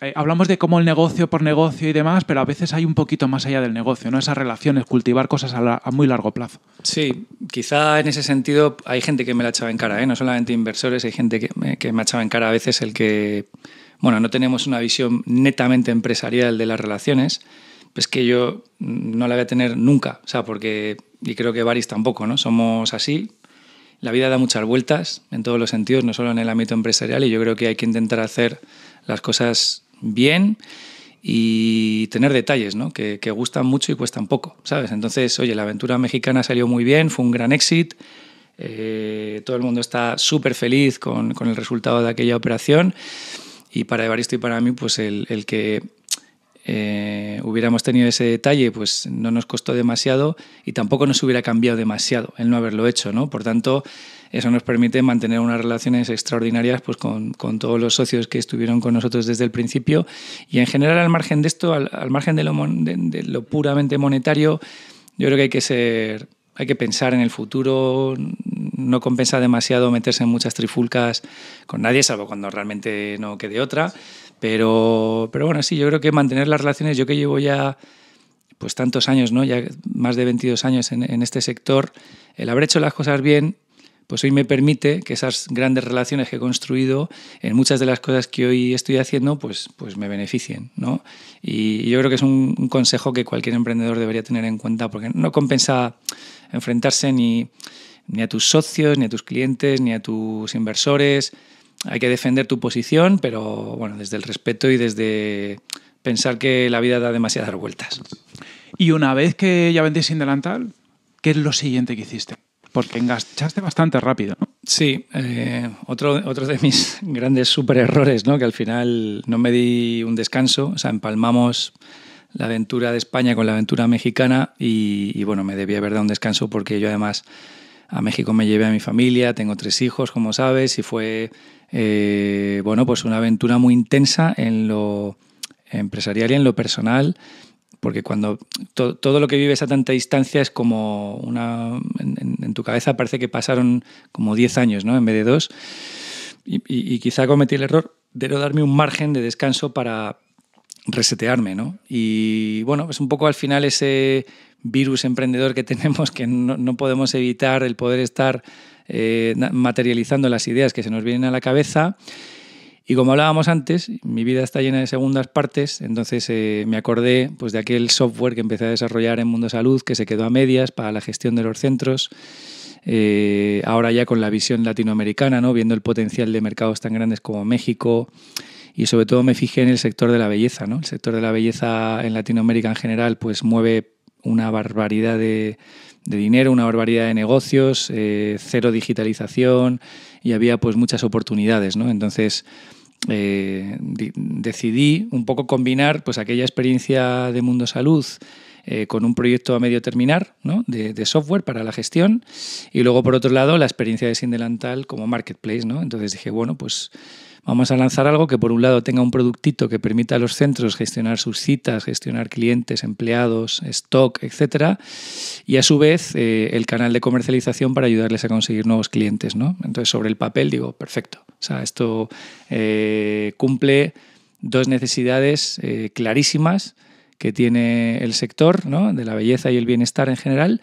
eh, hablamos de cómo el negocio por negocio y demás, pero a veces hay un poquito más allá del negocio, ¿no? Esas relaciones, cultivar cosas a, muy largo plazo. Sí, quizá en ese sentido hay gente que me la echaba en cara, ¿eh? No solamente inversores, hay gente que me, ha echado en cara a veces el que bueno, no tenemos una visión netamente empresarial de las relaciones, pues que yo no la voy a tener nunca, o sea, porque, y creo que Baris tampoco, ¿no? Somos así, la vida da muchas vueltas en todos los sentidos, no solo en el ámbito empresarial, y yo creo que hay que intentar hacer las cosas bien y tener detalles, ¿no? Que, gustan mucho y cuestan poco, ¿sabes? Entonces, oye, la aventura mexicana salió muy bien, fue un gran éxito, eh, todo el mundo está súper feliz con el resultado de aquella operación y para Evaristo y para mí, pues el, que eh, hubiéramos tenido ese detalle, pues no nos costó demasiado y tampoco nos hubiera cambiado demasiado el no haberlo hecho, ¿no? Por tanto, eso nos permite mantener unas relaciones extraordinarias pues, con, todos los socios que estuvieron con nosotros desde el principio. Y en general, al margen de esto, al, margen de lo, de lo puramente monetario, yo creo que hay que ser hay que pensar en el futuro, no compensa demasiado meterse en muchas trifulcas con nadie, salvo cuando realmente no quede otra. Pero, bueno, sí, yo creo que mantener las relaciones, yo que llevo ya pues tantos años, ¿no? ya más de 22 años en, este sector, el haber hecho las cosas bien, pues hoy me permite que esas grandes relaciones que he construido en muchas de las cosas que hoy estoy haciendo, pues, pues me beneficien. ¿no? Y yo creo que es un, consejo que cualquier emprendedor debería tener en cuenta, porque no compensa enfrentarse ni, ni a tus socios, ni a tus clientes, ni a tus inversores. Hay que defender tu posición, pero bueno, desde el respeto y desde pensar que la vida da demasiadas vueltas. Y una vez que ya vendéis sin delantal, ¿qué es lo siguiente que hiciste? Porque enganchaste bastante rápido, ¿no? Sí, eh, otro, de mis (laughs) grandes super errores, ¿no? Que al final no me di un descanso, o sea, empalmamos la aventura de España con la aventura mexicana y, y bueno, me debía haber dado un descanso porque yo además a México me llevé a mi familia, tengo tres hijos, como sabes, y fue eh, bueno, pues una aventura muy intensa en lo empresarial y en lo personal, porque cuando todo lo que vives a tanta distancia es como una... En, tu cabeza parece que pasaron como 10 años, ¿no? En vez de dos. Y, quizá cometí el error de no darme un margen de descanso para resetearme, ¿no? Y bueno, es pues un poco al final ese virus emprendedor que (laughs) tenemos que no, podemos evitar el poder estar eh, materializando las ideas que se nos vienen a la cabeza. Y como hablábamos antes, mi vida está llena de segundas partes, entonces eh, me acordé pues, de aquel software que empecé a desarrollar en Mundo Salud, que se quedó a medias para la gestión de los centros. Eh, ahora ya con la visión latinoamericana, ¿no? viendo el potencial de mercados tan grandes como México. Y sobre todo me fijé en el sector de la belleza. ¿no? El sector de la belleza en Latinoamérica en general pues, mueve una barbaridad de, dinero, una barbaridad de negocios, eh, cero digitalización y había pues muchas oportunidades, ¿no? Entonces eh, decidí un poco combinar pues aquella experiencia de Mundo Salud eh, con un proyecto a medio terminar ¿no? de, software para la gestión y luego por otro lado la experiencia de Sin Delantal como marketplace, ¿no? Entonces dije, bueno, pues Vamos a lanzar algo que por un lado tenga un productito que permita a los centros gestionar sus citas, gestionar clientes, empleados, stock, etc. Y a su vez eh, el canal de comercialización para ayudarles a conseguir nuevos clientes. ¿no? Entonces sobre el papel digo, perfecto. O sea, esto eh, cumple dos necesidades eh, clarísimas que tiene el sector ¿no? de la belleza y el bienestar en general.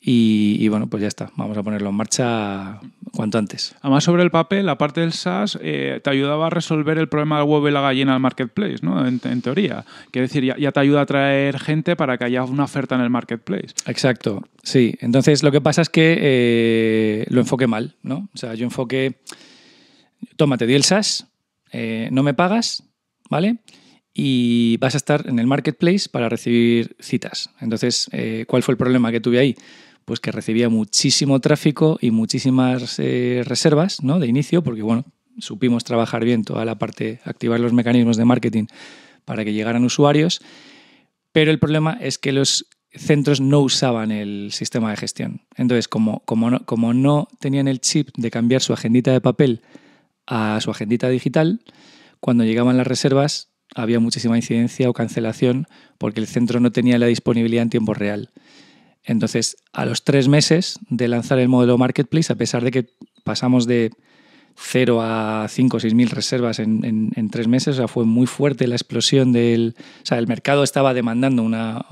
y, bueno, pues ya está, vamos a ponerlo en marcha cuanto antes. Además, sobre el papel, la parte del SaaS eh, te ayudaba a resolver el problema del huevo y la gallina al marketplace, ¿no? En, teoría. Quiere decir, ya, te ayuda a traer gente para que haya una oferta en el marketplace. Exacto, sí. Entonces, lo que pasa es que eh, lo enfoqué mal, ¿no? O sea, yo enfoqué, tómate, te di el SaaS, eh, no me pagas, ¿vale? Y vas a estar en el marketplace para recibir citas. Entonces, ¿cuál fue el problema que tuve ahí? pues que recibía muchísimo tráfico y muchísimas eh, reservas ¿no? de inicio, porque bueno, supimos trabajar bien toda la parte, activar los mecanismos de marketing para que llegaran usuarios, pero el problema es que los centros no usaban el sistema de gestión. Entonces, como, como, como no tenían el chip de cambiar su agendita de papel a su agendita digital, cuando llegaban las reservas había muchísima incidencia o cancelación porque el centro no tenía la disponibilidad en tiempo real. Entonces, a los tres meses de lanzar el modelo Marketplace, a pesar de que pasamos de 0 a 5 o 6 mil reservas en, tres meses, o sea, fue muy fuerte la explosión del... O sea, el mercado estaba demandando una,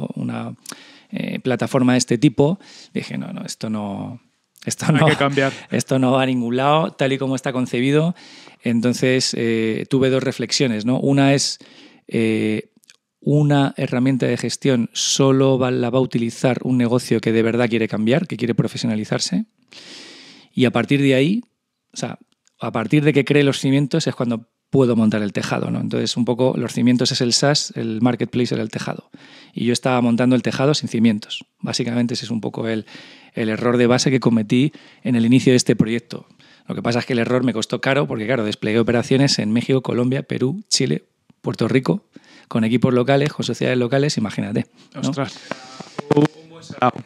eh, plataforma de este tipo. Dije, no, no, esto no... Esto no, Hay que cambiar. (laughs) esto no va a ningún lado, tal y como está concebido. Entonces, eh, tuve dos reflexiones. ¿no? Una es, eh, una herramienta de gestión solo va, la va a utilizar un negocio que de verdad quiere cambiar, que quiere profesionalizarse. Y a partir de ahí, o sea, a partir de que cree los cimientos es cuando puedo montar el tejado, ¿no? Entonces, un poco los cimientos es el SaaS, el marketplace era el tejado. Y yo estaba montando el tejado sin cimientos. Básicamente ese es un poco el, el error de base que cometí en el inicio de este proyecto. Lo que pasa es que el error me costó caro porque, claro, desplegué operaciones en México, Colombia, Perú, Chile, Puerto Rico, con equipos locales, con sociedades locales, imagínate. Ostras.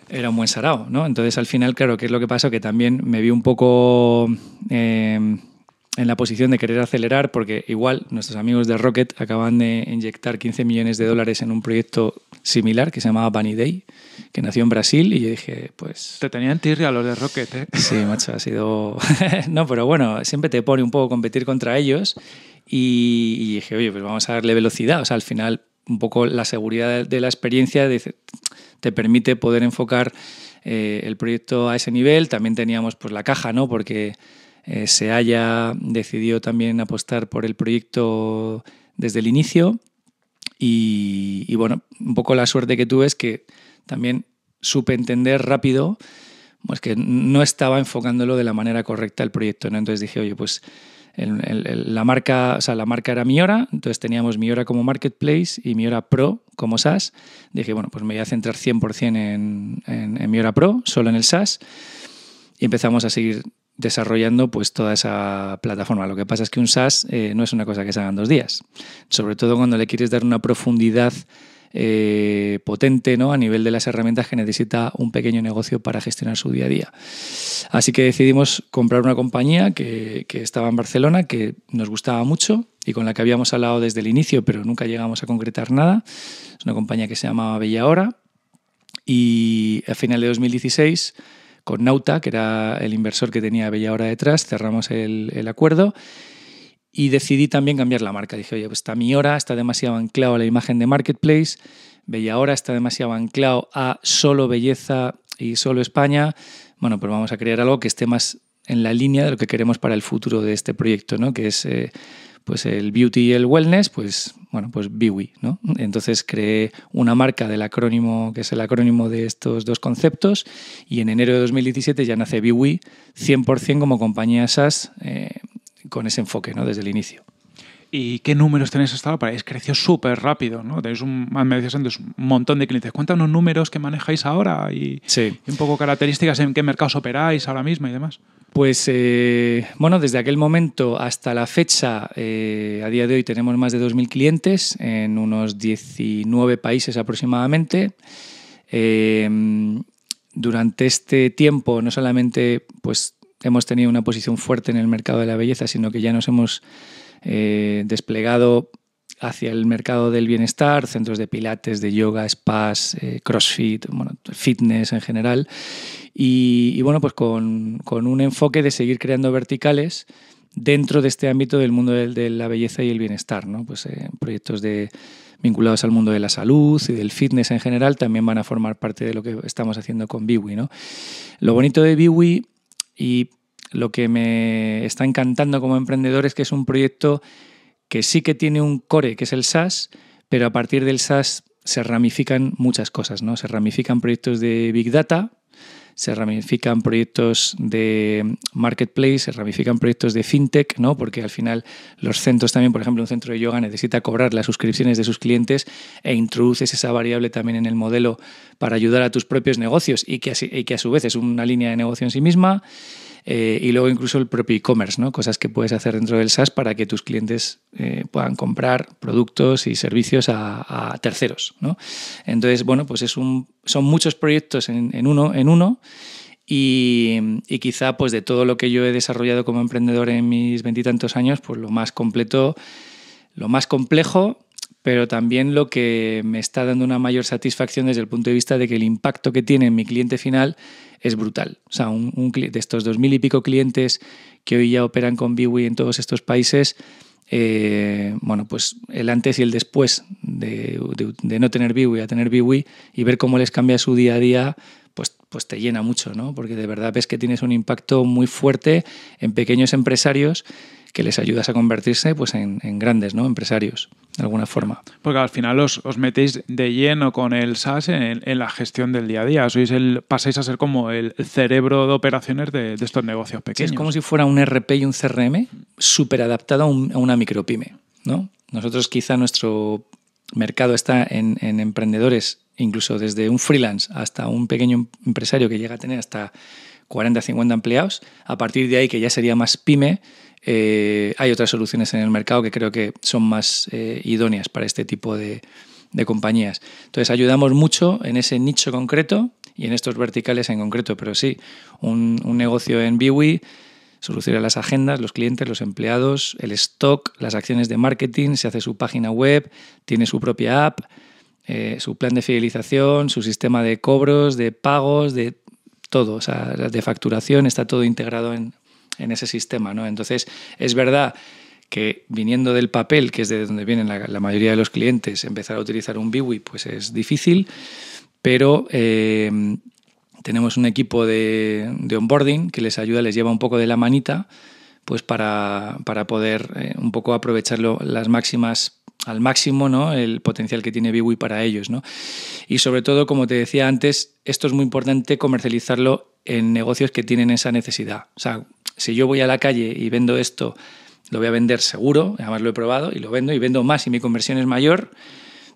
Era un buen sarao, ¿no? Entonces al final, claro, ¿qué es lo que pasó? Que también me vi un poco eh, en la posición de querer acelerar, porque igual nuestros amigos de Rocket acaban de inyectar 15 millones de dólares en un proyecto similar que se llamaba Bunny Day, que nació en Brasil y yo dije, pues... Te tenían a los de Rocket, ¿eh? Sí, macho, ha sido... (laughs) no, pero bueno, siempre te pone un poco competir contra ellos y, dije, oye, pues vamos a darle velocidad. O sea, al final un poco la seguridad de la experiencia te permite poder enfocar eh, el proyecto a ese nivel. También teníamos pues, la caja, ¿no? Porque eh, se haya decidido también apostar por el proyecto desde el inicio. Y, bueno, un poco la suerte que tuve es que también supe entender rápido pues que no estaba enfocándolo de la manera correcta el proyecto. Entonces dije, oye, pues la, marca, o sea, la marca era Miora, entonces teníamos Miora como marketplace y Miora Pro como SaaS. Dije, bueno, pues me voy a centrar 100% en, en, en Miora Pro, solo en el SaaS. Y empezamos a seguir desarrollando pues toda esa plataforma. Lo que pasa es que un SaaS eh, no es una cosa que se haga en dos días, sobre todo cuando le quieres dar una profundidad eh, potente ¿no? a nivel de las herramientas que necesita un pequeño negocio para gestionar su día a día. Así que decidimos comprar una compañía que, estaba en Barcelona, que nos gustaba mucho y con la que habíamos hablado desde el inicio, pero nunca llegamos a concretar nada. Es una compañía que se llamaba Bella Hora y a final de 2016 con Nauta, que era el inversor que tenía Bella Hora detrás, cerramos el, acuerdo y decidí también cambiar la marca. Dije, oye, pues está mi hora, está demasiado anclado a la imagen de Marketplace, Bella Hora está demasiado anclado a solo belleza y solo España. Bueno, pues vamos a crear algo que esté más en la línea de lo que queremos para el futuro de este proyecto, ¿no? que es eh, pues el beauty y el wellness, pues bueno, pues BIWI, ¿no? Entonces creé una marca del acrónimo, que es el acrónimo de estos dos conceptos, y en enero de 2017 ya nace BIWI 100% como compañía SaaS eh, con ese enfoque, ¿no? Desde el inicio. ¿Y qué números tenéis hasta ahora? Es creció súper rápido, ¿no? Tenéis un, me un montón de clientes. Cuéntanos números que manejáis ahora y, un poco características en qué mercados operáis ahora mismo y demás. Pues eh, bueno, desde aquel momento hasta la fecha, eh, a día de hoy tenemos más de 2.000 clientes en unos 19 países aproximadamente. Eh, durante este tiempo no solamente pues, hemos tenido una posición fuerte en el mercado de la belleza, sino que ya nos hemos desplegado hacia el mercado del bienestar, centros de pilates, de yoga, spas, eh, crossfit, fitness en general. Y, bueno, pues con, un enfoque de seguir creando verticales dentro de este ámbito del mundo de, la belleza y el bienestar, ¿no? Pues eh, proyectos de, vinculados al mundo de la salud y del fitness en general también van a formar parte de lo que estamos haciendo con Biwi, ¿no? Lo bonito de Biwi y lo que me está encantando como emprendedor es que es un proyecto que sí que tiene un core, que es el SaaS, pero a partir del SaaS se ramifican muchas cosas, ¿no? Se ramifican proyectos de Big Data, se ramifican proyectos de marketplace, se ramifican proyectos de fintech, ¿no? Porque al final los centros también, por ejemplo, un centro de yoga necesita cobrar las suscripciones de sus clientes e introduces esa variable también en el modelo para ayudar a tus propios negocios y que, y que a su vez es una línea de negocio en sí misma. Eh, y luego incluso el propio e-commerce, ¿no? cosas que puedes hacer dentro del SaaS para que tus clientes eh, puedan comprar productos y servicios a, terceros. ¿no? Entonces, bueno, pues es un, son muchos proyectos en, uno. En uno y, y, quizá pues de todo lo que yo he desarrollado como emprendedor en mis veintitantos años, pues lo más completo, lo más complejo pero también lo que me está dando una mayor satisfacción desde el punto de vista de que el impacto que tiene en mi cliente final es brutal. O sea, un, de estos dos mil y pico clientes que hoy ya operan con Biwi en todos estos países, eh, bueno, pues el antes y el después de, no tener Biwi a tener Biwi y ver cómo les cambia su día a día, pues, pues te llena mucho, ¿no? Porque de verdad ves que tienes un impacto muy fuerte en pequeños empresarios que les ayudas a convertirse pues, en, en grandes ¿no? empresarios de alguna forma. Porque al final os, metéis de lleno con el SaaS en, la gestión del día a día. Sois el, pasáis a ser como el cerebro de operaciones de, estos negocios pequeños. es como si fuera un RP y un CRM súper adaptado a, una micropyme. ¿no? Nosotros quizá nuestro mercado está en, en emprendedores, incluso desde un freelance hasta un pequeño empresario que llega a tener hasta 40, 50 empleados. A partir de ahí, que ya sería más pyme, eh, hay otras soluciones en el mercado que creo que son más eh, idóneas para este tipo de, compañías. Entonces ayudamos mucho en ese nicho concreto y en estos verticales en concreto, pero sí, un, negocio en Biwi soluciona las agendas, los clientes, los empleados, el stock, las acciones de marketing, se hace su página web, tiene su propia app, eh, su plan de fidelización, su sistema de cobros, de pagos, de todo, o sea, de facturación, está todo integrado en en ese sistema. ¿no? Entonces, es verdad que viniendo del papel, que es de donde vienen la, mayoría de los clientes, empezar a utilizar un BIWI pues es difícil, pero eh, tenemos un equipo de, onboarding que les ayuda, les lleva un poco de la manita, pues para, para poder eh, un poco aprovecharlo las máximas al máximo ¿no? el potencial que tiene Biwi para ellos. ¿no? Y sobre todo, como te decía antes, esto es muy importante comercializarlo en negocios que tienen esa necesidad. O sea, si yo voy a la calle y vendo esto, lo voy a vender seguro, además lo he probado y lo vendo y vendo más y mi conversión es mayor,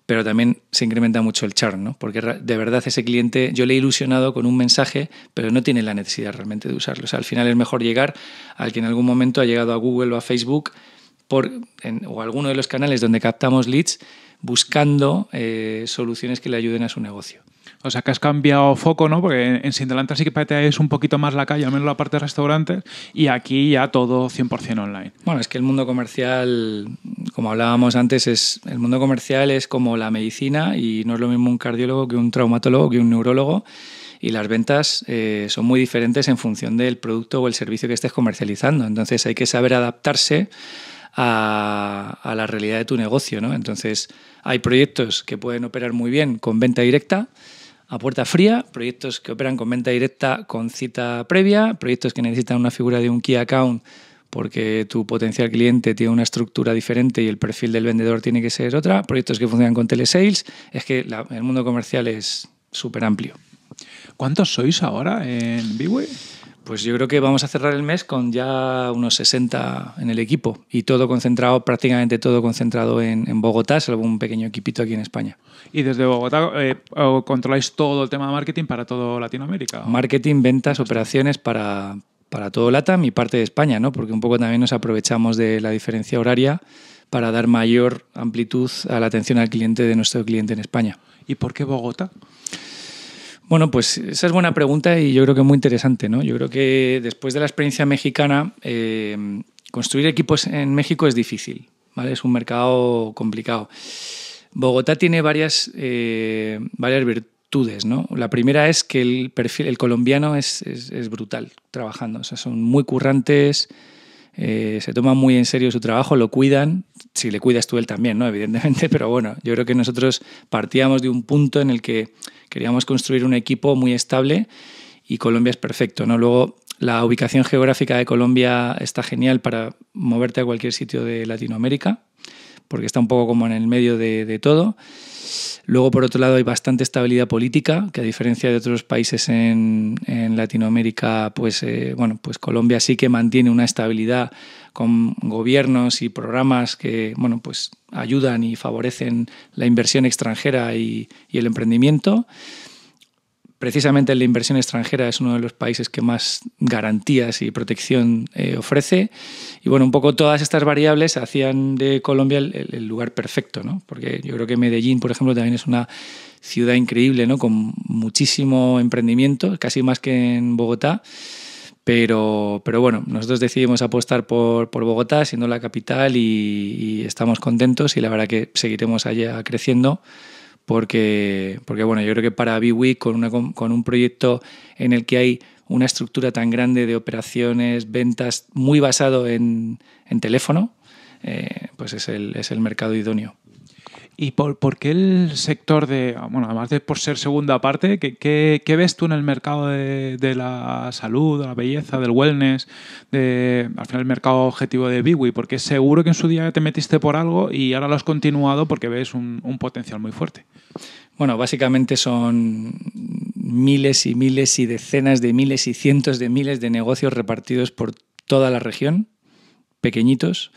pero también se incrementa mucho el churn, ¿no? Porque de verdad ese cliente yo le he ilusionado con un mensaje, pero no tiene la necesidad realmente de usarlo. O sea, al final es mejor llegar al que en algún momento ha llegado a Google o a Facebook por, o alguno de los canales donde captamos leads buscando eh, soluciones que le ayuden a su negocio. O sea, que has cambiado foco, ¿no? Porque en Sindelanta sí que pateáis un poquito más la calle, al menos la parte de restaurantes, y aquí ya todo 100% online. Bueno, es que el mundo comercial, como hablábamos antes, es el mundo comercial es como la medicina y no es lo mismo un cardiólogo que un traumatólogo, que un neurólogo y las ventas eh, son muy diferentes en función del producto o el servicio que estés comercializando. Entonces hay que saber adaptarse a, a, la realidad de tu negocio. ¿no? Entonces hay proyectos que pueden operar muy bien con venta directa a puerta fría, proyectos que operan con venta directa con cita previa, proyectos que necesitan una figura de un key account porque tu potencial cliente tiene una estructura diferente y el perfil del vendedor tiene que ser otra, proyectos que funcionan con telesales, es que el mundo comercial es súper amplio. ¿Cuántos sois ahora en Bway? Pues yo creo que vamos a cerrar el mes con ya unos 60 en el equipo y todo concentrado, prácticamente todo concentrado en, Bogotá, salvo un pequeño equipito aquí en España. ¿Y desde Bogotá eh, controláis todo el tema de marketing para todo Latinoamérica? Marketing, ventas, operaciones para, para todo LATAM y parte de España, ¿no? porque un poco también nos aprovechamos de la diferencia horaria para dar mayor amplitud a la atención al cliente de nuestro cliente en España. ¿Y por qué Bogotá? Bueno, pues esa es buena pregunta y yo creo que muy interesante, ¿no? Yo creo que después de la experiencia mexicana, eh, construir equipos en México es difícil, ¿vale? Es un mercado complicado. Bogotá tiene varias, eh, varias virtudes, ¿no? La primera es que el perfil, el colombiano es, es, es brutal trabajando, o sea, son muy currantes, eh, se toman muy en serio su trabajo, lo cuidan, si le cuidas tú él también, ¿no? (laughs) Evidentemente, pero bueno, yo creo que nosotros partíamos de un punto en el que queríamos construir un equipo muy estable y Colombia es perfecto, ¿no? Luego la ubicación geográfica de Colombia está genial para moverte a cualquier sitio de Latinoamérica porque está un poco como en el medio de, todo. Luego, por otro lado, hay bastante estabilidad política, que a diferencia de otros países en, Latinoamérica, pues, eh, bueno, pues Colombia sí que mantiene una estabilidad con gobiernos y programas que bueno, pues ayudan y favorecen la inversión extranjera y, y el emprendimiento. Precisamente la inversión extranjera es uno de los países que más garantías y protección eh, ofrece. Y bueno, un poco todas estas variables hacían de Colombia el, lugar perfecto, ¿no? Porque yo creo que Medellín, por ejemplo, también es una ciudad increíble, ¿no? Con muchísimo emprendimiento, casi más que en Bogotá. Pero, pero, bueno, nosotros decidimos apostar por, por Bogotá, siendo la capital, y, y, estamos contentos y la verdad que seguiremos allá creciendo porque, porque bueno, yo creo que para BWIC, con, una, con un proyecto en el que hay una estructura tan grande de operaciones, ventas, muy basado en, en teléfono, eh, pues es el, es el mercado idóneo. ¿Y por, qué el sector de, bueno, además de por ser segunda parte, ¿qué, ves tú en el mercado de, la salud, de la belleza, del wellness, de, al final el mercado objetivo de Biwi? Porque seguro que en su día te metiste por algo y ahora lo has continuado porque ves un, potencial muy fuerte. Bueno, básicamente son miles y miles y decenas de miles y cientos de miles de negocios repartidos por toda la región, pequeñitos,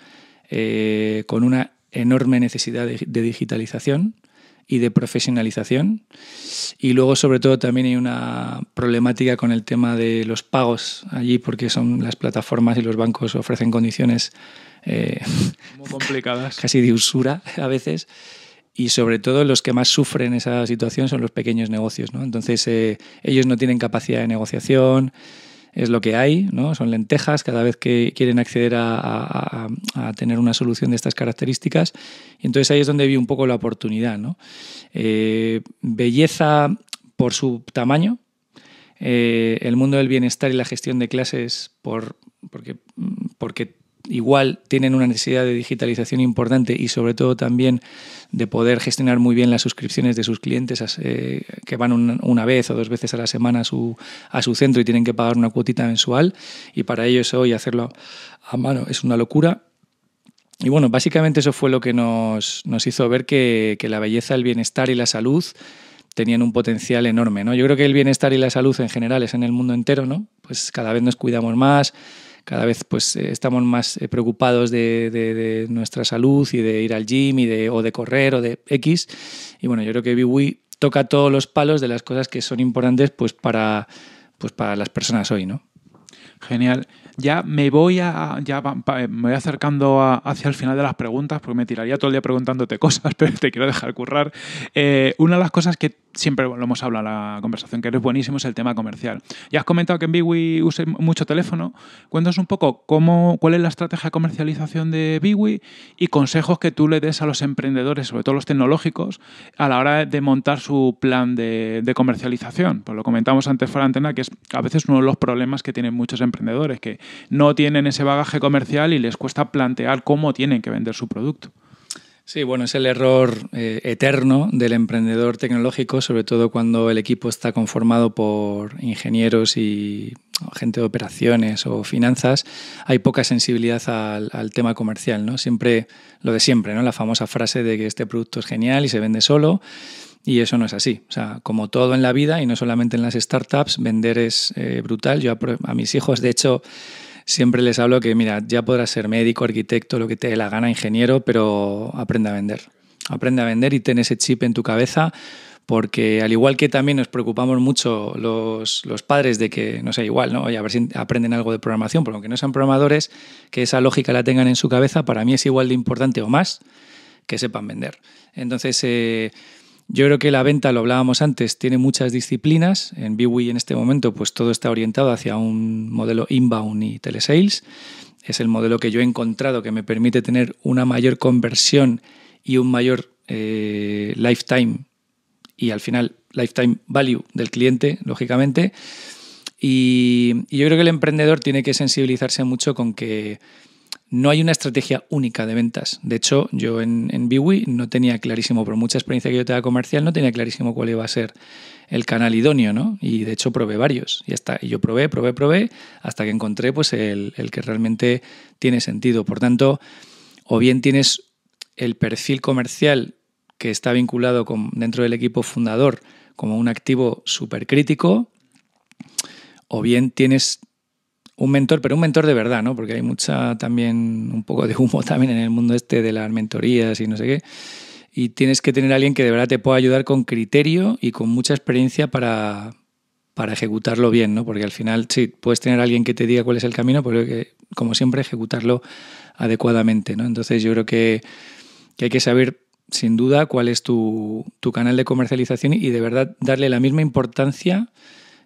eh, con una enorme necesidad de, digitalización y de profesionalización. Y luego, sobre todo, también hay una problemática con el tema de los pagos allí, porque son las plataformas y los bancos ofrecen condiciones eh, (laughs) complicadas, casi de usura a veces. Y sobre todo los que más sufren esa situación son los pequeños negocios. ¿no? Entonces eh, ellos no tienen capacidad de negociación, es lo que hay, ¿no? son lentejas cada vez que quieren acceder a, tener una solución de estas características. Y entonces ahí es donde vi un poco la oportunidad. ¿no? Eh, belleza por su tamaño, eh, el mundo del bienestar y la gestión de clases por, porque, porque igual tienen una necesidad de digitalización importante y sobre todo también de poder gestionar muy bien las suscripciones de sus clientes eh, que van una, vez o dos veces a la semana a su, centro y tienen que pagar una cuotita mensual y para ellos hoy hacerlo a mano es una locura. Y bueno, básicamente eso fue lo que nos, hizo ver que, la belleza, el bienestar y la salud tenían un potencial enorme, ¿no? Yo creo que el bienestar y la salud en general es en el mundo entero, ¿no? Pues cada vez nos cuidamos más, cada vez pues, eh, estamos más eh, preocupados de, nuestra salud y de ir al gym y de, o de correr o de X. Y bueno, yo creo que Biwi toca todos los palos de las cosas que son importantes pues, para, pues, para las personas hoy, ¿no? Genial. Ya me voy a, ya me voy acercando hacia el final de las preguntas, porque me tiraría todo el día preguntándote (laughs) cosas, pero te quiero dejar currar. Eh, una de las cosas que siempre lo hemos hablado en la conversación, que eres buenísimo, es el tema comercial. Ya has comentado que en Biwi use mucho teléfono. Cuéntanos un poco cómo, cuál es la estrategia de comercialización de Biwi y consejos que tú le des a los emprendedores, sobre todo los tecnológicos, a la hora de montar su plan de, comercialización. Pues lo comentamos antes fuera antena, que es a veces uno de los problemas que tienen muchos emprendedores emprendedores que no tienen ese bagaje comercial y les cuesta plantear cómo tienen que vender su producto. Sí, bueno, es el error eh, eterno del emprendedor tecnológico, sobre todo cuando el equipo está conformado por ingenieros y gente de operaciones o finanzas, hay poca sensibilidad al, al, tema comercial, ¿no? Siempre lo de siempre, ¿no? La famosa frase de que este producto es genial y se vende solo y eso no es así. O sea, como todo en la vida y no solamente en las startups, vender es eh, brutal. Yo a, mis hijos, de hecho, siempre les hablo que, mira, ya podrás ser médico, arquitecto, lo que te dé la gana, ingeniero, pero aprende a vender. Aprende a vender y ten ese chip en tu cabeza. Porque al igual que también nos preocupamos mucho los, padres de que, no sé, igual, ¿no? Oye, a ver si aprenden algo de programación, porque aunque no sean programadores, que esa lógica la tengan en su cabeza, para mí es igual de importante o más que sepan vender. Entonces, eh, yo creo que la venta, lo hablábamos antes, tiene muchas disciplinas. En BWI en este momento pues todo está orientado hacia un modelo inbound y telesales. Es el modelo que yo he encontrado que me permite tener una mayor conversión y un mayor eh, lifetime y al final lifetime value del cliente, lógicamente. y, yo creo que el emprendedor tiene que sensibilizarse mucho con que no hay una estrategia única de ventas. De hecho, yo en, Biwi no tenía clarísimo, por mucha experiencia que yo tenga comercial, no tenía clarísimo cuál iba a ser el canal idóneo, ¿no? Y de hecho probé varios. Y hasta yo probé, probé, probé, hasta que encontré pues, el, que realmente tiene sentido. Por tanto, o bien tienes el perfil comercial que está vinculado con, dentro del equipo fundador como un activo súper crítico, o bien tienes un mentor, pero un mentor de verdad, ¿no? Porque hay mucha también, un poco de humo (laughs) también en el mundo este de las mentorías y no sé qué. Y tienes que tener alguien que de verdad te pueda ayudar con criterio y con mucha experiencia para, para ejecutarlo bien, ¿no? Porque al final, sí, puedes tener alguien que te diga cuál es el camino, pero como siempre, ejecutarlo adecuadamente, ¿no? Entonces yo creo que, hay que saber, sin duda, cuál es tu, tu canal de comercialización y de verdad darle la misma importancia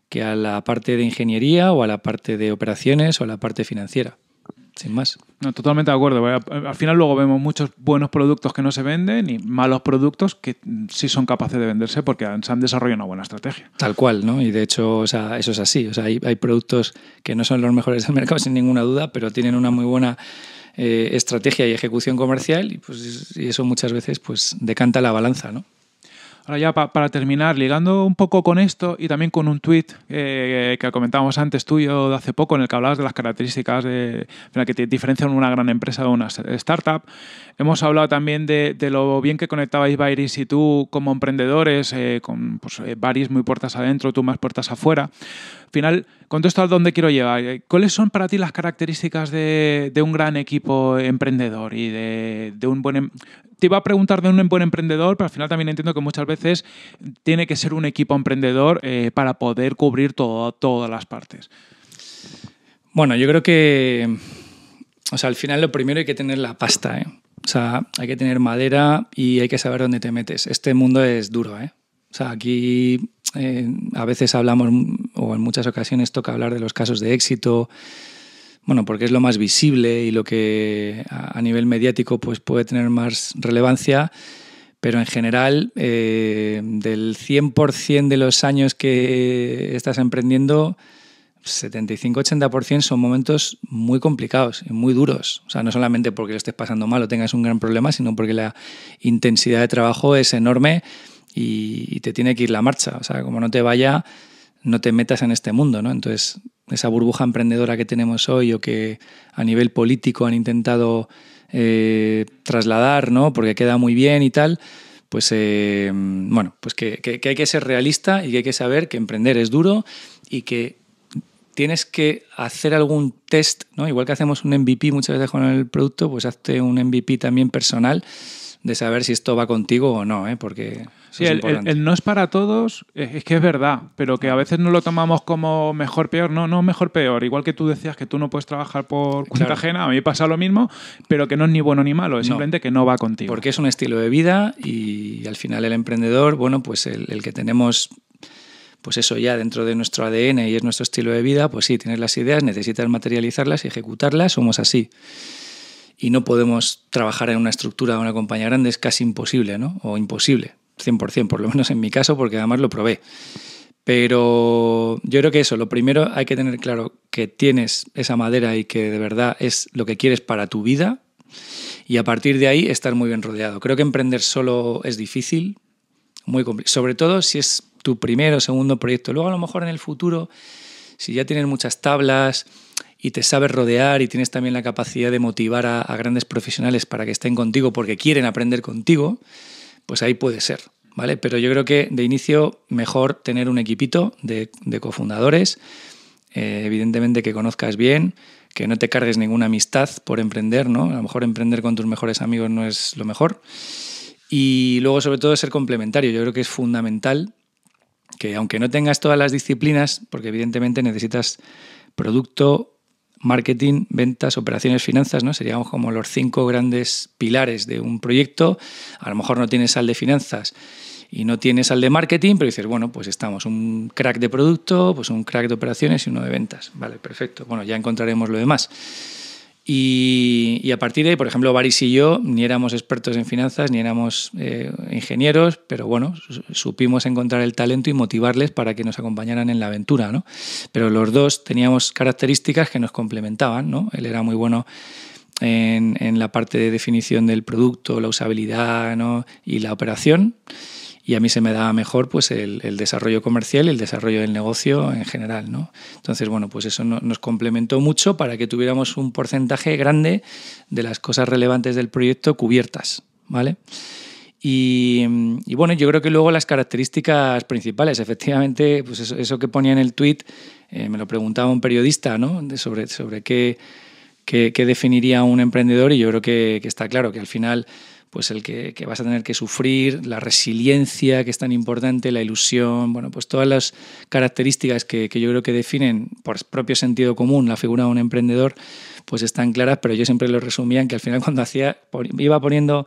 que a la parte de ingeniería o a la parte de operaciones o a la parte financiera. Sin más. No, totalmente de acuerdo. Al final luego vemos muchos buenos productos que no se venden y malos productos que sí son capaces de venderse porque se han desarrollado una buena estrategia. Tal cual, ¿no? Y de hecho, o sea, eso es así. O sea, hay, hay, productos que no son los mejores del mercado, (laughs) sin ninguna duda, pero tienen una muy buena eh, estrategia y ejecución comercial y, pues, eso muchas veces pues, decanta la balanza, ¿no? Ahora ya para terminar, ligando un poco con esto y también con un tweet eh, que comentábamos antes tuyo de hace poco en el que hablabas de las características de, que te diferencian una gran empresa de una startup, hemos hablado también de, lo bien que conectabais Bairis y tú como emprendedores, eh, con pues, eh, muy puertas adentro, tú más puertas afuera. Al final, Contesto al dónde quiero llevar. ¿Cuáles son para ti las características de, un gran equipo emprendedor y de, un buen... Em-? Te iba a preguntar de un buen emprendedor, pero al final también entiendo que muchas veces tiene que ser un equipo emprendedor eh, para poder cubrir todo, todas las partes. Bueno, yo creo que... O sea, al final lo primero hay que tener la pasta, ¿eh? O sea, hay que tener madera y hay que saber dónde te metes. Este mundo es duro, ¿eh? O sea, aquí eh, a veces hablamos, o en muchas ocasiones toca hablar de los casos de éxito, bueno, porque es lo más visible y lo que a, nivel mediático pues, puede tener más relevancia, pero en general, eh, del 100% de los años que estás emprendiendo, 75-80% son momentos muy complicados y muy duros. O sea, no solamente porque lo estés pasando mal o tengas un gran problema, sino porque la intensidad de trabajo es enorme y, te tiene que ir la marcha. O sea, como no te vaya, no te metas en este mundo, ¿no? Entonces, esa burbuja emprendedora que tenemos hoy o que a nivel político han intentado eh, trasladar, ¿no? Porque queda muy bien y tal, pues eh, bueno, pues que, hay que ser realista y que hay que saber que emprender es duro y que tienes que hacer algún test, ¿no? Igual que hacemos un MVP muchas veces con el producto, pues hazte un MVP también personal de saber si esto va contigo o no, ¿eh? Porque Sí, el, no es para todos, eh, es que es verdad, pero que a veces no lo tomamos como mejor, peor. No, no mejor, peor. Igual que tú decías que tú no puedes trabajar por cuenta ajena, a mí pasa lo mismo, pero que no es ni bueno ni malo, es simplemente que no va contigo. Porque es un estilo de vida y al final el emprendedor, bueno, pues el, que tenemos pues eso ya dentro de nuestro ADN y es nuestro estilo de vida, pues sí, tienes las ideas, necesitas materializarlas y ejecutarlas, somos así. Y no podemos trabajar en una estructura de una compañía grande, es casi imposible, ¿no? O imposible. 100%, por lo menos en mi caso, porque además lo probé. Pero yo creo que eso, lo primero hay que tener claro que tienes esa madera y que de verdad es lo que quieres para tu vida y a partir de ahí estar muy bien rodeado. Creo que emprender solo es difícil, muy sobre todo si es tu primero o segundo proyecto. Luego a lo mejor en el futuro, si ya tienes muchas tablas y te sabes rodear y tienes también la capacidad de motivar a, a grandes profesionales para que estén contigo porque quieren aprender contigo, pues ahí puede ser. ¿Vale? Pero yo creo que de inicio mejor tener un equipito de, cofundadores, eh, evidentemente que conozcas bien, que no te cargues ninguna amistad por emprender, ¿no? A lo mejor emprender con tus mejores amigos no es lo mejor. Y luego, sobre todo, ser complementario. Yo creo que es fundamental que aunque no tengas todas las disciplinas, porque evidentemente necesitas producto, marketing, ventas, operaciones, finanzas, ¿no? Seríamos como los cinco grandes pilares de un proyecto. A lo mejor no tienes al de finanzas y no tienes al de marketing, pero dices, bueno, pues estamos un crack de producto, pues un crack de operaciones y uno de ventas. Vale, perfecto. Bueno, ya encontraremos lo demás. Y, a partir de ahí, por ejemplo, Baris y yo ni éramos expertos en finanzas, ni éramos eh, ingenieros, pero bueno, supimos encontrar el talento y motivarles para que nos acompañaran en la aventura, ¿no? Pero los dos teníamos características que nos complementaban, ¿no? Él era muy bueno en, en la parte de definición del producto, la usabilidad ¿no? y la operación y a mí se me daba mejor pues el, desarrollo comercial y el desarrollo del negocio en general. Entonces, bueno, pues eso nos complementó mucho para que tuviéramos un porcentaje grande de las cosas relevantes del proyecto cubiertas, ¿vale? Y, bueno, yo creo que luego las características principales, efectivamente, pues eso, que ponía en el tweet, eh, me lo preguntaba un periodista, ¿no? sobre, sobre qué, definiría un emprendedor y yo creo que está claro que al final pues el que, vas a tener que sufrir, la resiliencia que es tan importante, la ilusión, bueno, pues todas las características que, yo creo que definen por propio sentido común la figura de un emprendedor, pues están claras, pero yo siempre lo resumía en que al final cuando hacía, iba poniendo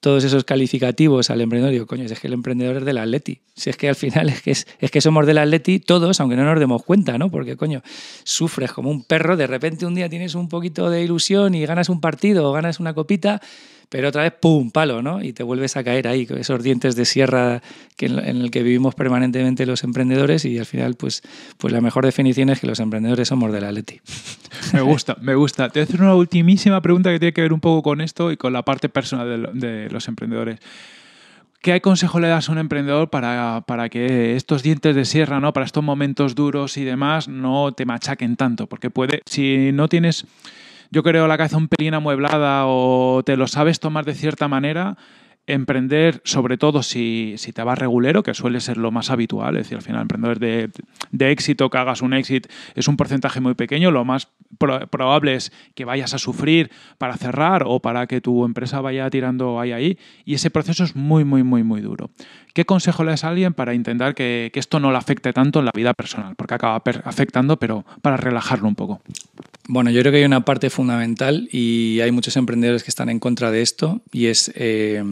todos esos calificativos al emprendedor. Digo, coño, es que el emprendedor es del Atleti. Si es que al final es que, es, es, que somos del Atleti todos, aunque no nos demos cuenta, ¿no? Porque, coño, sufres como un perro, de repente un día tienes un poquito de ilusión y ganas un partido o ganas una copita pero otra vez, ¡pum!, palo, ¿no? Y te vuelves a caer ahí, con esos dientes de sierra en, el que vivimos permanentemente los emprendedores y al final, pues, pues la mejor definición es que los emprendedores somos de la Leti. (laughs) Me gusta, me gusta. Te voy a hacer una ultimísima pregunta que tiene que ver un poco con esto y con la parte personal de, los emprendedores. ¿Qué consejo le das a un emprendedor para, para, que estos dientes de sierra, ¿no? para estos momentos duros y demás, no te machaquen tanto? Porque puede, si no tienes yo creo, la cabeza un pelín amueblada o te lo sabes tomar de cierta manera, emprender, sobre todo si, te vas regulero, que suele ser lo más habitual, es decir, al final emprendedores de, éxito, que hagas un éxito, es un porcentaje muy pequeño, lo más probable es que vayas a sufrir para cerrar o para que tu empresa vaya tirando ahí ahí, y ese proceso es muy, muy, muy, muy duro. ¿Qué consejo le das a alguien para intentar que, que esto no le afecte tanto en la vida personal? Porque acaba afectando, pero para relajarlo un poco. Bueno, yo creo que hay una parte fundamental y hay muchos emprendedores que están en contra de esto y es, eh,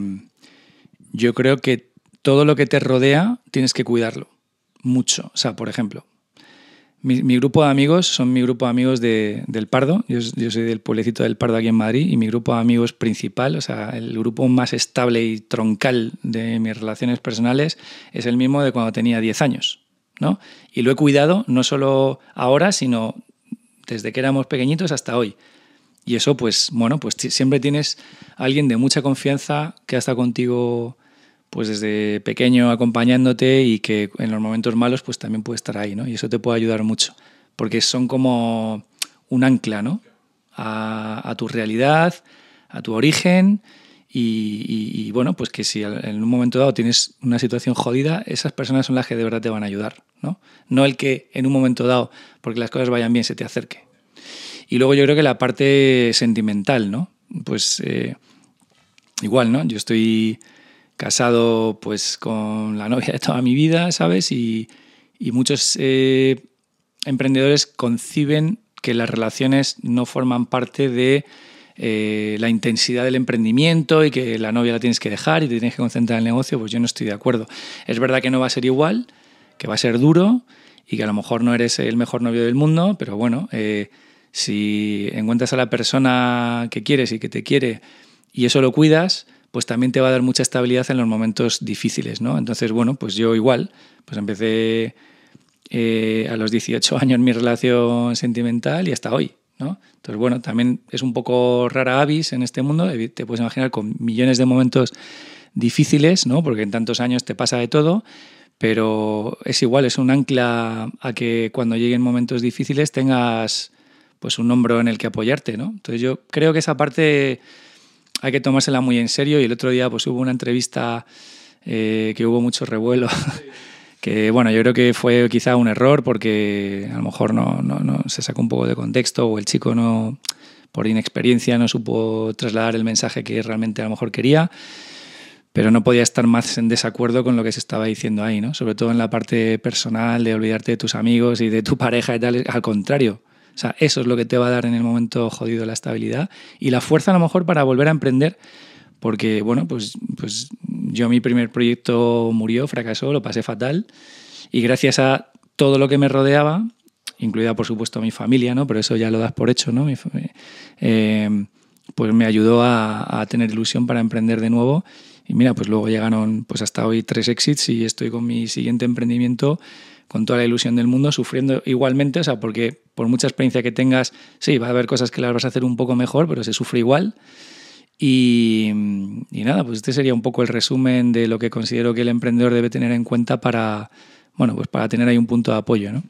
yo creo que todo lo que te rodea tienes que cuidarlo mucho. O sea, por ejemplo, mi, grupo de amigos son mi grupo de amigos del Pardo, yo, soy del pueblecito del Pardo aquí en Madrid y mi grupo de amigos principal, o sea, el grupo más estable y troncal de mis relaciones personales es el mismo de cuando tenía 10 años. ¿no? Y lo he cuidado no solo ahora, sino desde que éramos pequeñitos hasta hoy. Y eso, pues, bueno, pues siempre tienes alguien de mucha confianza que ha estado contigo pues desde pequeño acompañándote y que en los momentos malos pues también puede estar ahí, ¿no? Y eso te puede ayudar mucho, porque son como un ancla, ¿no? A, a tu realidad, a tu origen y, bueno, pues que si en un momento dado tienes una situación jodida, esas personas son las que de verdad te van a ayudar, ¿no? No el que en un momento dado, porque las cosas vayan bien, se te acerque. Y luego yo creo que la parte sentimental, ¿no? Pues eh, igual, ¿no? Yo estoy casado pues con la novia de toda mi vida, ¿sabes? Y, y muchos eh, emprendedores conciben que las relaciones no forman parte de eh, la intensidad del emprendimiento y que la novia la tienes que dejar y te tienes que concentrar en el negocio, pues yo no estoy de acuerdo. Es verdad que no va a ser igual, que va a ser duro y que a lo mejor no eres el mejor novio del mundo, pero bueno, eh, si encuentras a la persona que quieres y que te quiere y eso lo cuidas, pues también te va a dar mucha estabilidad en los momentos difíciles, ¿no? Entonces, bueno, pues yo igual, pues empecé eh, a los 18 años mi relación sentimental y hasta hoy. ¿no? Entonces, bueno, también es un poco rara avis en este mundo, te puedes imaginar con millones de momentos difíciles, ¿no? Porque en tantos años te pasa de todo, pero es igual, es un ancla a que cuando lleguen momentos difíciles tengas pues un hombro en el que apoyarte, ¿no? Entonces yo creo que esa parte hay que tomársela muy en serio y el otro día pues hubo una entrevista eh, que hubo mucho revuelo que bueno, yo creo que fue quizá un error porque a lo mejor no, se sacó un poco de contexto o el chico no, por inexperiencia, no supo trasladar el mensaje que realmente a lo mejor quería pero no podía estar más en desacuerdo con lo que se estaba diciendo ahí, ¿no? Sobre todo en la parte personal de olvidarte de tus amigos y de tu (laughs) pareja y tal, al contrario. O sea, eso es lo que te va a dar en el momento jodido la estabilidad y la fuerza a lo mejor para volver a emprender porque, bueno, pues, pues yo mi primer proyecto murió, fracasó, lo pasé fatal y gracias a todo lo que me rodeaba, incluida por supuesto mi familia, ¿no? Pero eso ya lo das por hecho, ¿no? Eh, eh, pues me ayudó a, tener ilusión para emprender de nuevo. Y mira, pues luego llegaron pues hasta hoy tres exits y estoy con mi siguiente emprendimiento con toda la ilusión del mundo, sufriendo igualmente, o sea, porque por mucha experiencia que tengas, sí, va a haber cosas que las vas a hacer un poco mejor, pero se sufre igual. Y, nada, pues este sería un poco el resumen de lo que considero que el emprendedor debe tener en cuenta para, bueno, pues para tener ahí un punto de apoyo, ¿no?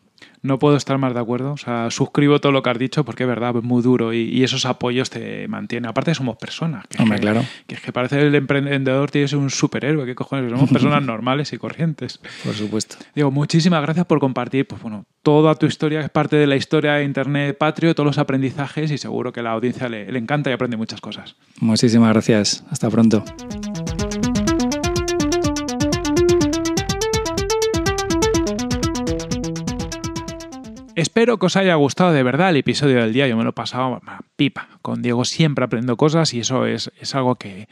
no puedo estar más de acuerdo. O sea, suscribo todo lo que has dicho porque es verdad, es muy duro y, esos apoyos te mantienen. Aparte, somos personas. Hombre, claro. Que es que parece el emprendedor tiene que un superhéroe. ¿Qué cojones? Somos personas (laughs) normales y corrientes. Por supuesto. Digo, muchísimas gracias por compartir, pues toda tu historia, que es parte de la historia de Internet Patrio, todos los aprendizajes y seguro que a la audiencia le encanta y aprende muchas cosas. Muchísimas gracias. Hasta pronto. Espero que os haya gustado de verdad el episodio del día. Yo me lo he pasado pipa. Con Diego siempre aprendo cosas y eso es, algo que,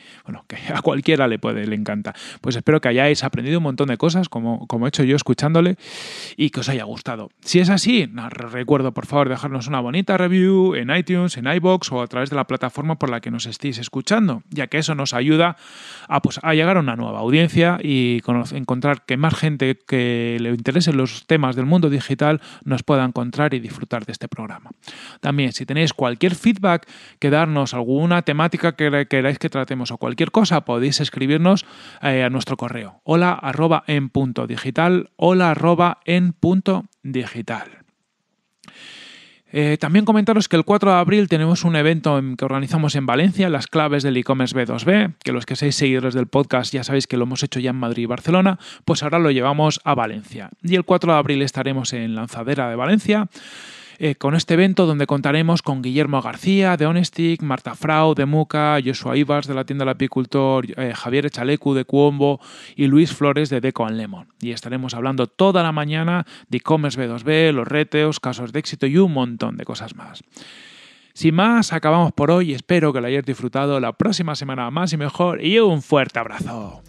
que a cualquiera le puede, le encanta. Pues espero que hayáis aprendido un montón de cosas, como, como he hecho yo escuchándole, y que os haya gustado. Si es así, recuerdo por favor dejarnos una bonita review en iTunes, en iBox o a través de la plataforma por la que nos estéis escuchando, ya que eso nos ayuda a, pues, a llegar a una nueva audiencia y encontrar que más gente que le interese los temas del mundo digital nos pueda encontrar y disfrutar de este programa. También, si tenéis cualquier feedback, feedback que darnos, alguna temática que queráis que tratemos o cualquier cosa, podéis escribirnos eh, a nuestro correo. Hola arroba en punto digital, hola arroba en punto digital. Eh, también comentaros que el 4 de abril tenemos un evento que organizamos en Valencia, las claves del e-commerce B2B, que los que seáis seguidores del podcast ya sabéis que lo hemos hecho ya en Madrid y Barcelona, pues ahora lo llevamos a Valencia. Y el 4 de abril estaremos en Lanzadera de Valencia. Eh, con este evento donde contaremos con Guillermo García de Honestic, Marta Frau de Muca, Joshua Ibas de la tienda del apicultor, eh, Javier Chalecu de Cuombo y Luis Flores de Deco and Lemon. Y estaremos hablando toda la mañana de e-commerce B2B, los reteos, casos de éxito y un montón de cosas más. Sin más, acabamos por hoy. Espero que lo hayáis disfrutado. La próxima semana más y mejor. Y un fuerte abrazo.